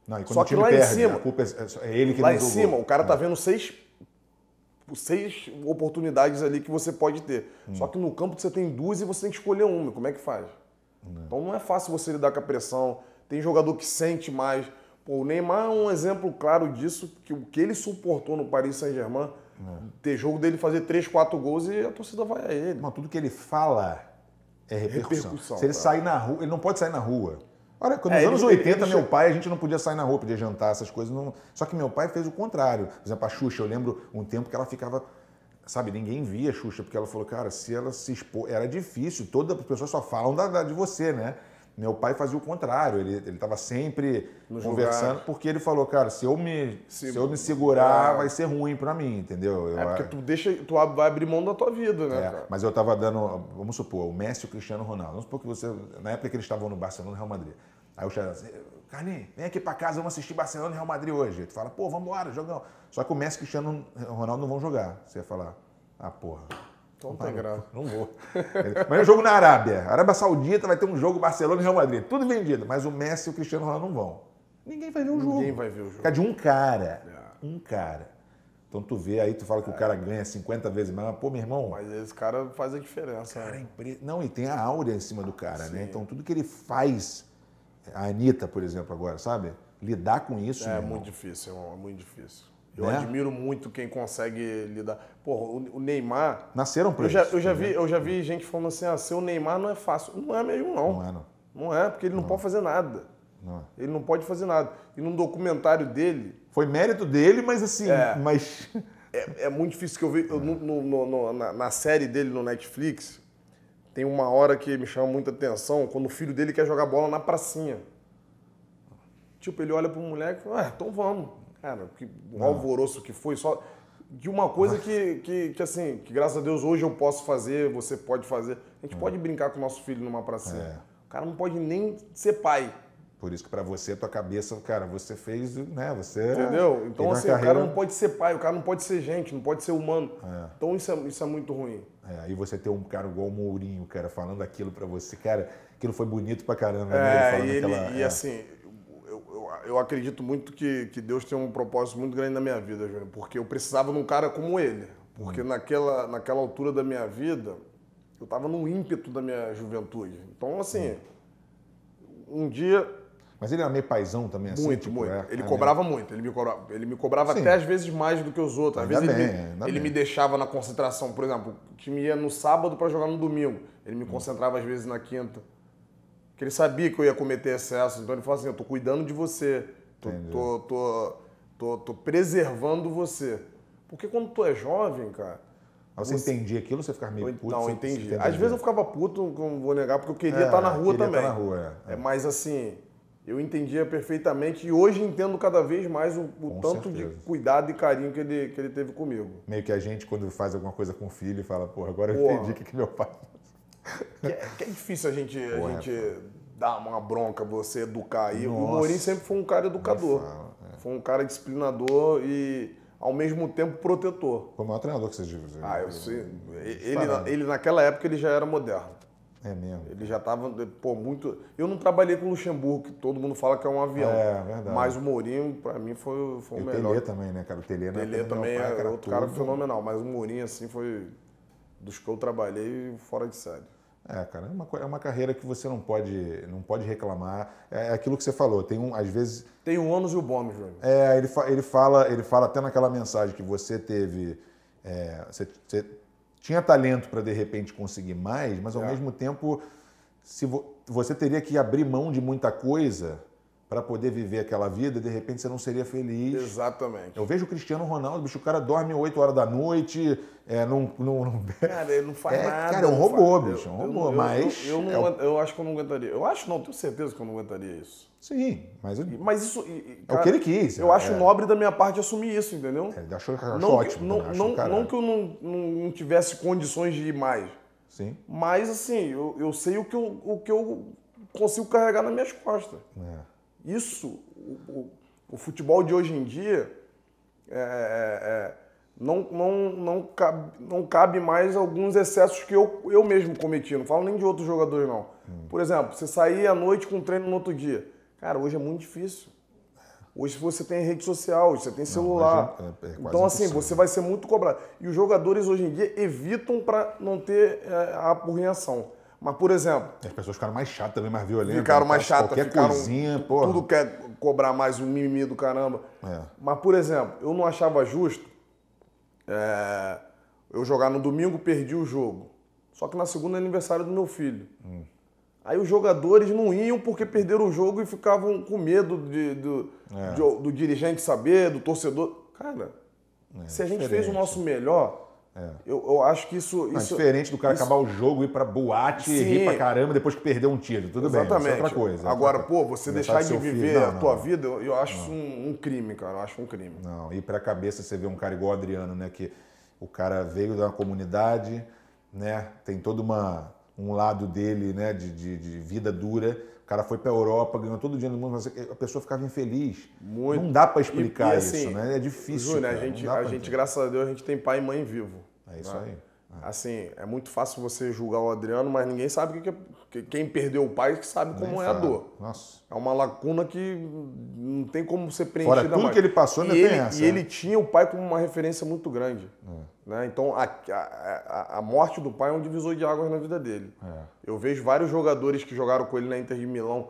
Não, Só que lá perde, em cima, a culpa é, é, é ele que Lá em cima, o cara tá é. vendo seis, seis oportunidades ali que você pode ter. Hum. Só que no campo você tem duas e você tem que escolher uma. Como é que faz? Não. Então não é fácil você lidar com a pressão. Tem jogador que sente mais. Pô, o Neymar é um exemplo claro disso, que o que ele suportou no Paris Saint-Germain é. Ter jogo dele fazer 3, 4 gols e a torcida vai a ele. Mas tudo que ele fala é repercussão. repercussão Se ele tá. sair na rua, ele não pode sair na rua. Olha, quando é, nos anos 80, ele meu pai, a gente não podia sair na rua, podia jantar, essas coisas. Não... Só que meu pai fez o contrário. Por exemplo, a Xuxa, eu lembro um tempo que ela ficava sabe, ninguém via a Xuxa, porque ela falou, cara, se ela se expor, era difícil, todas as pessoas só falam da, da, de você, né? Meu pai fazia o contrário, ele estava sempre Nos conversando, porque ele falou, cara, se eu me, se, se eu me é. segurar, é. vai ser ruim para mim, entendeu? Eu, é porque tu deixa, tu vai abrir mão da tua vida, né? É, mas eu estava dando, vamos supor, o Messi e o Cristiano Ronaldo. Vamos supor que você, na época que eles estavam no Barcelona e Real Madrid. Aí eu chegava assim, Carlinhos, vem aqui para casa, vamos assistir Barcelona e Real Madrid hoje. Tu fala, pô, vamos embora, jogão. Só que o Messi e o Cristiano Ronaldo não vão jogar. Você ia falar, ah, porra então não Não vou. *laughs* Mas é jogo na Arábia. A Arábia Saudita vai ter um jogo Barcelona e Real Madrid. Tudo vendido. Mas o Messi e o Cristiano Ronaldo não vão. Ninguém vai ver o jogo. Ninguém vai ver o jogo. Fica de um cara. É. Um cara. Então tu vê aí, tu fala que é. o cara ganha 50 vezes mais, mas, pô, meu irmão. Mas esse cara faz a diferença. Cara, né? é impre... Não, e tem a áurea em cima do cara, né? Sim. né? Então tudo que ele faz, a Anitta, por exemplo, agora, sabe? Lidar com isso. É, é muito difícil, irmão, é muito difícil. Eu né? admiro muito quem consegue lidar. Porra, o Neymar. Nasceram pra eu já, isso. Eu já, vi, né? eu já vi gente falando assim: ah, ser o Neymar não é fácil. Não é mesmo, não. Não é, não. Não é, porque ele não, não. pode é. fazer nada. Não. É. Ele não pode fazer nada. E num documentário dele. Foi mérito dele, mas assim. É, mas... é, é muito difícil que eu vi. Eu, é. no, no, no, na, na série dele no Netflix, tem uma hora que me chama muita atenção quando o filho dele quer jogar bola na pracinha. Tipo, ele olha pro moleque e fala, ah, então vamos. Cara, é, que, um alvoroço que foi só de uma coisa que, que, que, assim, que graças a Deus hoje eu posso fazer, você pode fazer. A gente é. pode brincar com o nosso filho numa pracinha. É. O cara não pode nem ser pai. Por isso que para você, tua cabeça, cara, você fez, né? Você. Entendeu? Então, assim, carreira... o cara não pode ser pai, o cara não pode ser gente, não pode ser humano. É. Então isso é, isso é muito ruim. É, e você ter um cara igual o Mourinho, cara, falando aquilo para você, cara, aquilo foi bonito pra caramba, né? é, né? Ele e, ele, aquela, e é. assim, eu, acredito muito que, que Deus tem um propósito muito grande na minha vida, Júnior, porque eu precisava de um cara como ele. Porque hum. naquela, naquela altura da minha vida, eu estava no ímpeto da minha juventude. Então, assim, hum. um dia. Mas ele era é meio paizão também, assim? Muito, tipo, muito. É, ele é cobrava mesmo. muito. Ele me cobrava, ele me cobrava até às vezes mais do que os outros. Às ainda vezes bem, ele, me, ele me, deixava na concentração. Por exemplo, o time ia no sábado para jogar no domingo. Ele me hum. concentrava às vezes na quinta. Porque ele sabia que eu ia cometer excesso. Então ele falou assim: eu tô cuidando de você. Tô, tô, tô, tô, tô, preservando você. Porque quando tu é jovem, cara. Mas ah, você, você... entendia aquilo, você ficava meio então, puto? Não, você, entendi. Você Às vezes eu ficava puto, não vou negar, porque eu queria é, estar tá na rua queria tá também. Estar na rua, é, é. é. Mas assim, eu entendia perfeitamente e hoje entendo cada vez mais o, o tanto certeza. de cuidado e carinho que ele, que ele teve comigo. Meio que a gente, quando faz alguma coisa com o filho, fala, pô, agora porra. eu entendi o que, que meu pai *laughs* Que é, que é difícil a gente, a é gente dar uma bronca, você educar. aí o Morim sempre foi um cara educador. É fala, é. Foi um cara disciplinador e, ao mesmo tempo, protetor. Foi o maior treinador que você viu. Ah, eu sei. Ele, é ele, naquela época, ele já era moderno. É mesmo. Ele já estava, pô, muito. Eu não trabalhei com o Luxemburgo, que todo mundo fala que é um avião. É, verdade. Mas o Mourinho, para mim, foi, foi o melhor. O Telê também, né, cara? O o né? Telê também é outro tudo. cara fenomenal, mas o Mourinho, assim, foi dos que eu trabalhei fora de série. É, cara, é uma, é uma carreira que você não pode, não pode reclamar. É, é aquilo que você falou, tem um, às vezes... Tem o um ônus e o bônus, velho. É, ele, fa, ele, fala, ele fala até naquela mensagem que você teve... É, você, você, tinha talento para, de repente, conseguir mais, mas, ao é. mesmo tempo, se vo, você teria que abrir mão de muita coisa para poder viver aquela vida, de repente você não seria feliz. Exatamente. Eu vejo o Cristiano Ronaldo, bicho, o cara dorme 8 horas da noite, é, não, não, não... *laughs* Cara, ele não faz é, nada. Cara, é um robô, faz... bicho, é um robô, eu, eu, mas... Eu, eu, eu, é eu, acho que eu não aguentaria. Eu acho não, tenho certeza que eu não aguentaria isso. Sim, mas... Mas isso... Cara, é o que ele quis. Eu é. acho nobre da minha parte assumir isso, entendeu? É, ele achou, achou não, ótimo. Não, também, não, não que eu não, não, tivesse condições de ir mais. Sim. Mas, assim, eu, eu sei o que eu, o que eu consigo carregar nas minhas costas. É. Isso, o, o, o futebol de hoje em dia é, é, é, não, não, não, cabe, não cabe mais alguns excessos que eu, eu mesmo cometi. Não falo nem de outros jogadores, não. Hum. Por exemplo, você sair à noite com um treino no outro dia. Cara, hoje é muito difícil. Hoje você tem rede social, hoje você tem celular. Não, é, é então, assim, você vai ser muito cobrado. E os jogadores hoje em dia evitam para não ter é, a apurrinhação. Mas, por exemplo. As pessoas ficaram mais chatas também, mais violentas. Ficaram mais chatas, qualquer ficaram, porra. Tudo quer cobrar mais um mimimi do caramba. É. Mas, por exemplo, eu não achava justo é, eu jogar no domingo, perdi o jogo. Só que na segunda é aniversário do meu filho. Hum. Aí os jogadores não iam porque perderam o jogo e ficavam com medo de, é. de do dirigente saber, do torcedor. Cara, é, se a gente fez o nosso melhor é. Eu, eu, acho que isso. É isso é diferente do cara isso... acabar o jogo, ir pra boate, Sim. rir pra caramba depois que perdeu um tiro. Tudo Exatamente. bem, isso é outra coisa. É Agora, outra... pô, você deixar de viver não, a não. tua vida, eu, eu acho isso um, um, crime, cara. Eu acho um crime. Não, ir pra cabeça você vê um cara igual o Adriano, né? Que o cara veio da comunidade, né? Tem todo uma, um lado dele, né? de, de, de vida dura cara foi para a Europa, ganhou todo o dinheiro do mundo, mas a pessoa ficava infeliz. Muito. Não dá para explicar e, e, assim, isso, né? É difícil. Júnior, a gente, a gente graças a Deus, a gente tem pai e mãe vivo. É isso né? aí. É. Assim, é muito fácil você julgar o Adriano, mas ninguém sabe que, é. quem perdeu o pai que sabe como Nem é fala. a dor. Nossa. É uma lacuna que não tem como ser preenchida Fora tudo mais. que ele passou, e ele, tem essa, E né? ele tinha o pai como uma referência muito grande. É. Né? Então, a, a, a, morte do pai é um divisor de águas na vida dele. É. Eu vejo vários jogadores que jogaram com ele na Inter de Milão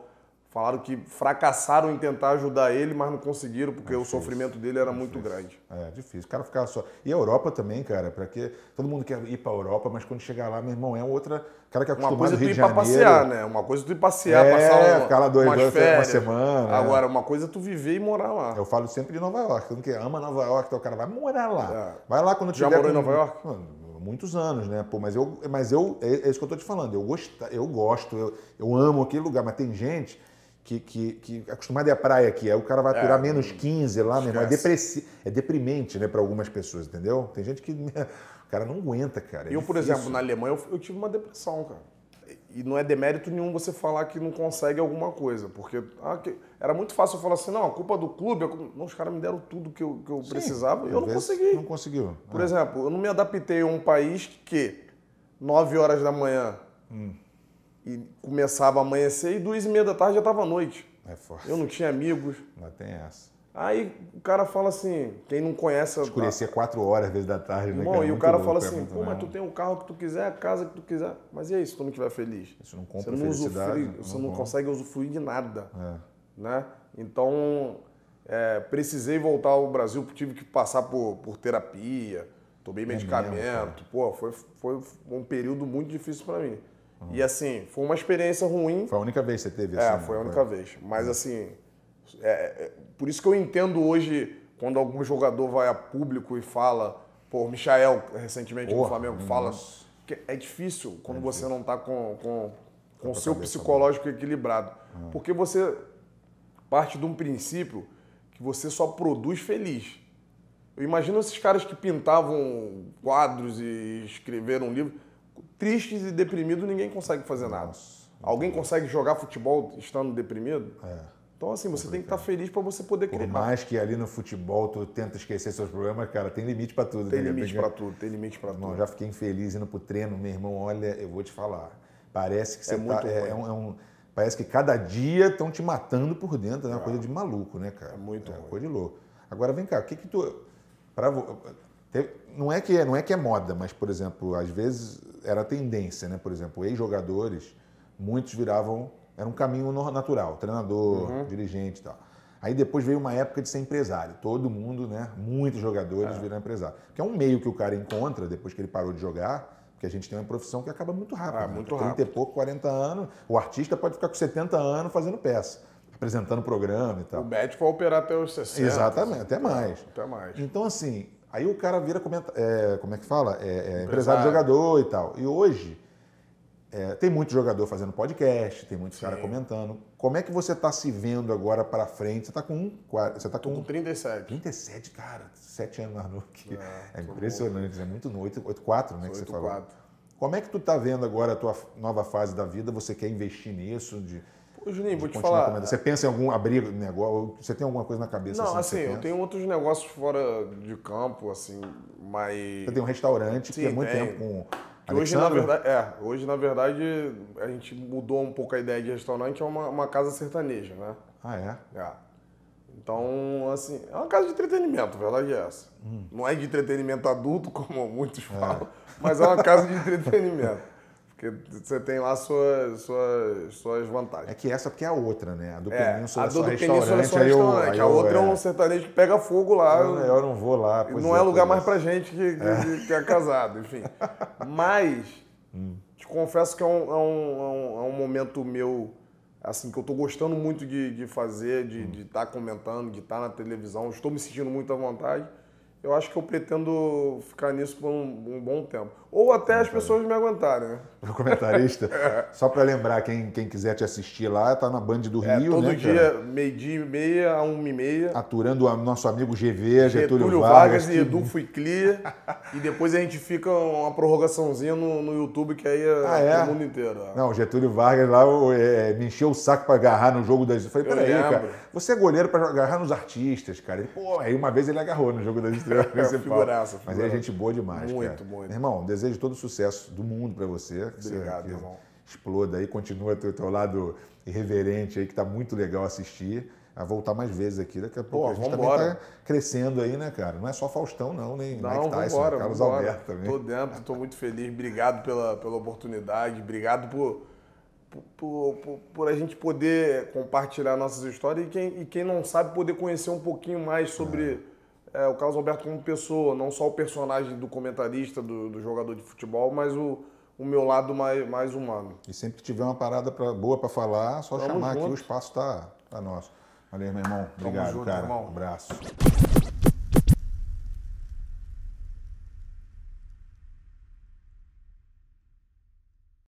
Falaram que fracassaram em tentar ajudar ele, mas não conseguiram porque é o sofrimento dele era é muito grande. É, difícil. O cara ficava só. E a Europa também, cara, para que todo mundo quer ir para a Europa, mas quando chegar lá, meu irmão, é outra cara que é acostumado uma coisa é tu ir para passear, né? Uma coisa tu ir passear, é, passar uma, ficar lá dois férias. uma semana. Agora, é. uma coisa tu viver e morar lá. Eu falo sempre de Nova York, todo que ama Nova York, então o cara vai morar lá. É. Vai lá quando tiver. Já morou com... em Nova York? Muitos anos, né? Pô, mas eu, mas eu, é isso que eu tô te falando. Eu gosto, eu gosto, eu, eu amo aquele lugar, mas tem gente que, que, que acostumado é a praia aqui. Aí o cara vai é. aturar é, menos 15 lá, É, depressi... é deprimente, né, para algumas pessoas, entendeu? Tem gente que. *laughs* O cara não aguenta, cara. É eu, por difícil. exemplo, na Alemanha, eu, eu tive uma depressão, cara e não é demérito nenhum você falar que não consegue alguma coisa, porque ah, era muito fácil eu falar assim, não, a culpa é do clube, culpa... não, os caras me deram tudo que eu, que eu Sim, precisava e eu não consegui. Não conseguiu. Por é. exemplo, eu não me adaptei a um país que 9 horas da manhã hum. E começava a amanhecer e duas e meia da tarde já estava noite. É forte. Eu não tinha amigos. Não tem essa. Aí o cara fala assim, quem não conhece... Escurecer a... quatro horas às vezes da tarde, Bom, né, é e o cara louco, fala é assim, pô, mas tu tem o um carro que tu quiser, a casa que tu quiser. Mas e aí, se tu não estiver feliz? Isso não compra você não felicidade. Usufrui, né? não você não, compra. consegue usufruir de nada, é. né? Então, é, precisei voltar ao Brasil, tive que passar por, por terapia, tomei medicamento. Mesmo, pô, foi, foi um período muito difícil para mim. Uhum. E assim, foi uma experiência ruim. Foi a única vez que você teve isso? É, assim, foi a né? única foi... vez. Mas assim, é, é, por isso que eu entendo hoje quando algum jogador vai a público e fala, pô, o Michael recentemente oh, no Flamengo nossa. fala que é difícil quando é difícil. você não está com, com, tá com o seu né? psicológico também. equilibrado. Uhum. Porque você parte de um princípio que você só produz feliz. Eu imagino esses caras que pintavam quadros e escreveram livros tristes e deprimidos, ninguém consegue fazer nada. Nossa. Alguém consegue jogar futebol estando deprimido? É. Então, assim, você tem que estar é. tá feliz para você poder criar. Por mais que ali no futebol tu tenta esquecer seus problemas, cara, tem limite para tudo. Né? Tem né? limite para tudo, tem limite para tudo. já fiquei infeliz indo pro treino, meu irmão, olha, eu vou te falar. Parece que é você é tá, muito é, é, um, é, um, Parece que cada dia estão te matando por dentro, né? é uma coisa é. de maluco, né, cara? É muito é uma coisa de louco. Agora vem cá, o que que tu... Pra, não, é que, não é que é moda, mas, por exemplo, às vezes era a tendência, né? Por exemplo, ex-jogadores, muitos viravam, era um caminho natural, treinador, uhum. dirigente e tal. Aí depois veio uma época de ser empresário. Todo mundo, né? Muitos jogadores é. viram empresário. Que é um meio que o cara encontra depois que ele parou de jogar, porque a gente tem uma profissão que acaba muito rápido. Ah, né? muito 30 rápido. 30 e pouco, 40 anos. O artista pode ficar com 70 anos fazendo peça, apresentando programa e tal. O médico vai operar até os 60. Exatamente, até mais. É, até mais. Então, assim, Aí o cara vira comenta, é, como é que fala? É, é empresário. jogador e tal. E hoje é, tem muito jogador fazendo podcast, tem muitos caras comentando. Como é que você está se vendo agora para frente? Você está com um, você tá com, tá com 37. 37, cara, 7 anos mais novo que é, impressionante, bom. é muito novo, 84, né, 8, que você 4. falou. Como é que tu tá vendo agora a tua nova fase da vida? Você quer investir nisso de Ô, Juninho, vou te falar. Comendo. É você pensa em algum abrigo, negócio? Você tem alguma coisa na cabeça? Não, assim, assim eu tenho outros negócios fora de campo, assim, mas. Você tem um restaurante Sim, que é muito tempo com. Hoje na, verdade, é, hoje, na verdade, a gente mudou um pouco a ideia de restaurante, é uma, uma casa sertaneja, né? Ah, é? É. Então, assim, é uma casa de entretenimento, a verdade é essa. Hum. Não é de entretenimento adulto, como muitos é. falam, é. mas é uma casa de entretenimento que você tem lá suas, suas, suas vantagens. É que essa porque é a outra, né? A do é, Península a é do, é só do restaurante. Península é só restaurante, eu, que a outra é, é... um sertanejo que pega fogo lá. Eu, eu não vou lá. não é, é lugar é. mais pra gente que, que, que é, casado, enfim. *laughs* Mas, hum. te confesso que é um, é, um, é um momento meu assim, que eu estou gostando muito de, de fazer, de hum. estar tá comentando, de estar tá na televisão, estou me sentindo muito à vontade. Eu acho que eu pretendo ficar nisso por um, um bom tempo ou até as pessoas me aguentarem. Pro né? *laughs* comentarista. é. Só para lembrar, quem, quem quiser te assistir lá, tá na Band do é, Rio, todo né? Todo dia, meio-dia e meia a uma e meia. Aturando o nosso amigo GV, Getúlio, Getúlio Vargas. Vargas e Edu Fui Clear. e depois a gente fica uma prorrogaçãozinha no, no YouTube, que aí é, ah, é? mundo inteiro. É. Não, Getúlio Vargas lá é, me encheu o saco para agarrar no jogo das... Eu falei, peraí, cara, você é goleiro para agarrar nos artistas, cara. pô, aí uma vez ele agarrou no jogo das *laughs* estrelas. figuraça, é, figuraça. Mas é gente boa demais, Muito, cara. muito. Meu irmão, Desejo todo o sucesso do mundo para você. Obrigado, você, irmão. Exploda aí, continua o teu, lado irreverente aí, que tá muito legal assistir a voltar mais vezes aqui. Daqui a pouco Pô, a gente vambora. tá crescendo aí, né, cara? Não é só Faustão, não, nem não, Mike Tyson, vambora, Carlos vambora. Alberto também. Tô dentro, tô muito feliz. Obrigado pela, pela oportunidade, obrigado por, por, por, por a gente poder compartilhar nossas histórias e quem, e quem não sabe poder conhecer um pouquinho mais sobre. É é, o Carlos Alberto como pessoa, não só o personagem do comentarista, do, do jogador de futebol, mas o, o meu lado mais, mais, humano. E sempre que tiver uma parada pra, boa para falar, só Tamo chamar junto. aqui, o espaço tá, tá nosso. Valeu, meu irmão. Obrigado, junto, cara. Irmão. Um abraço.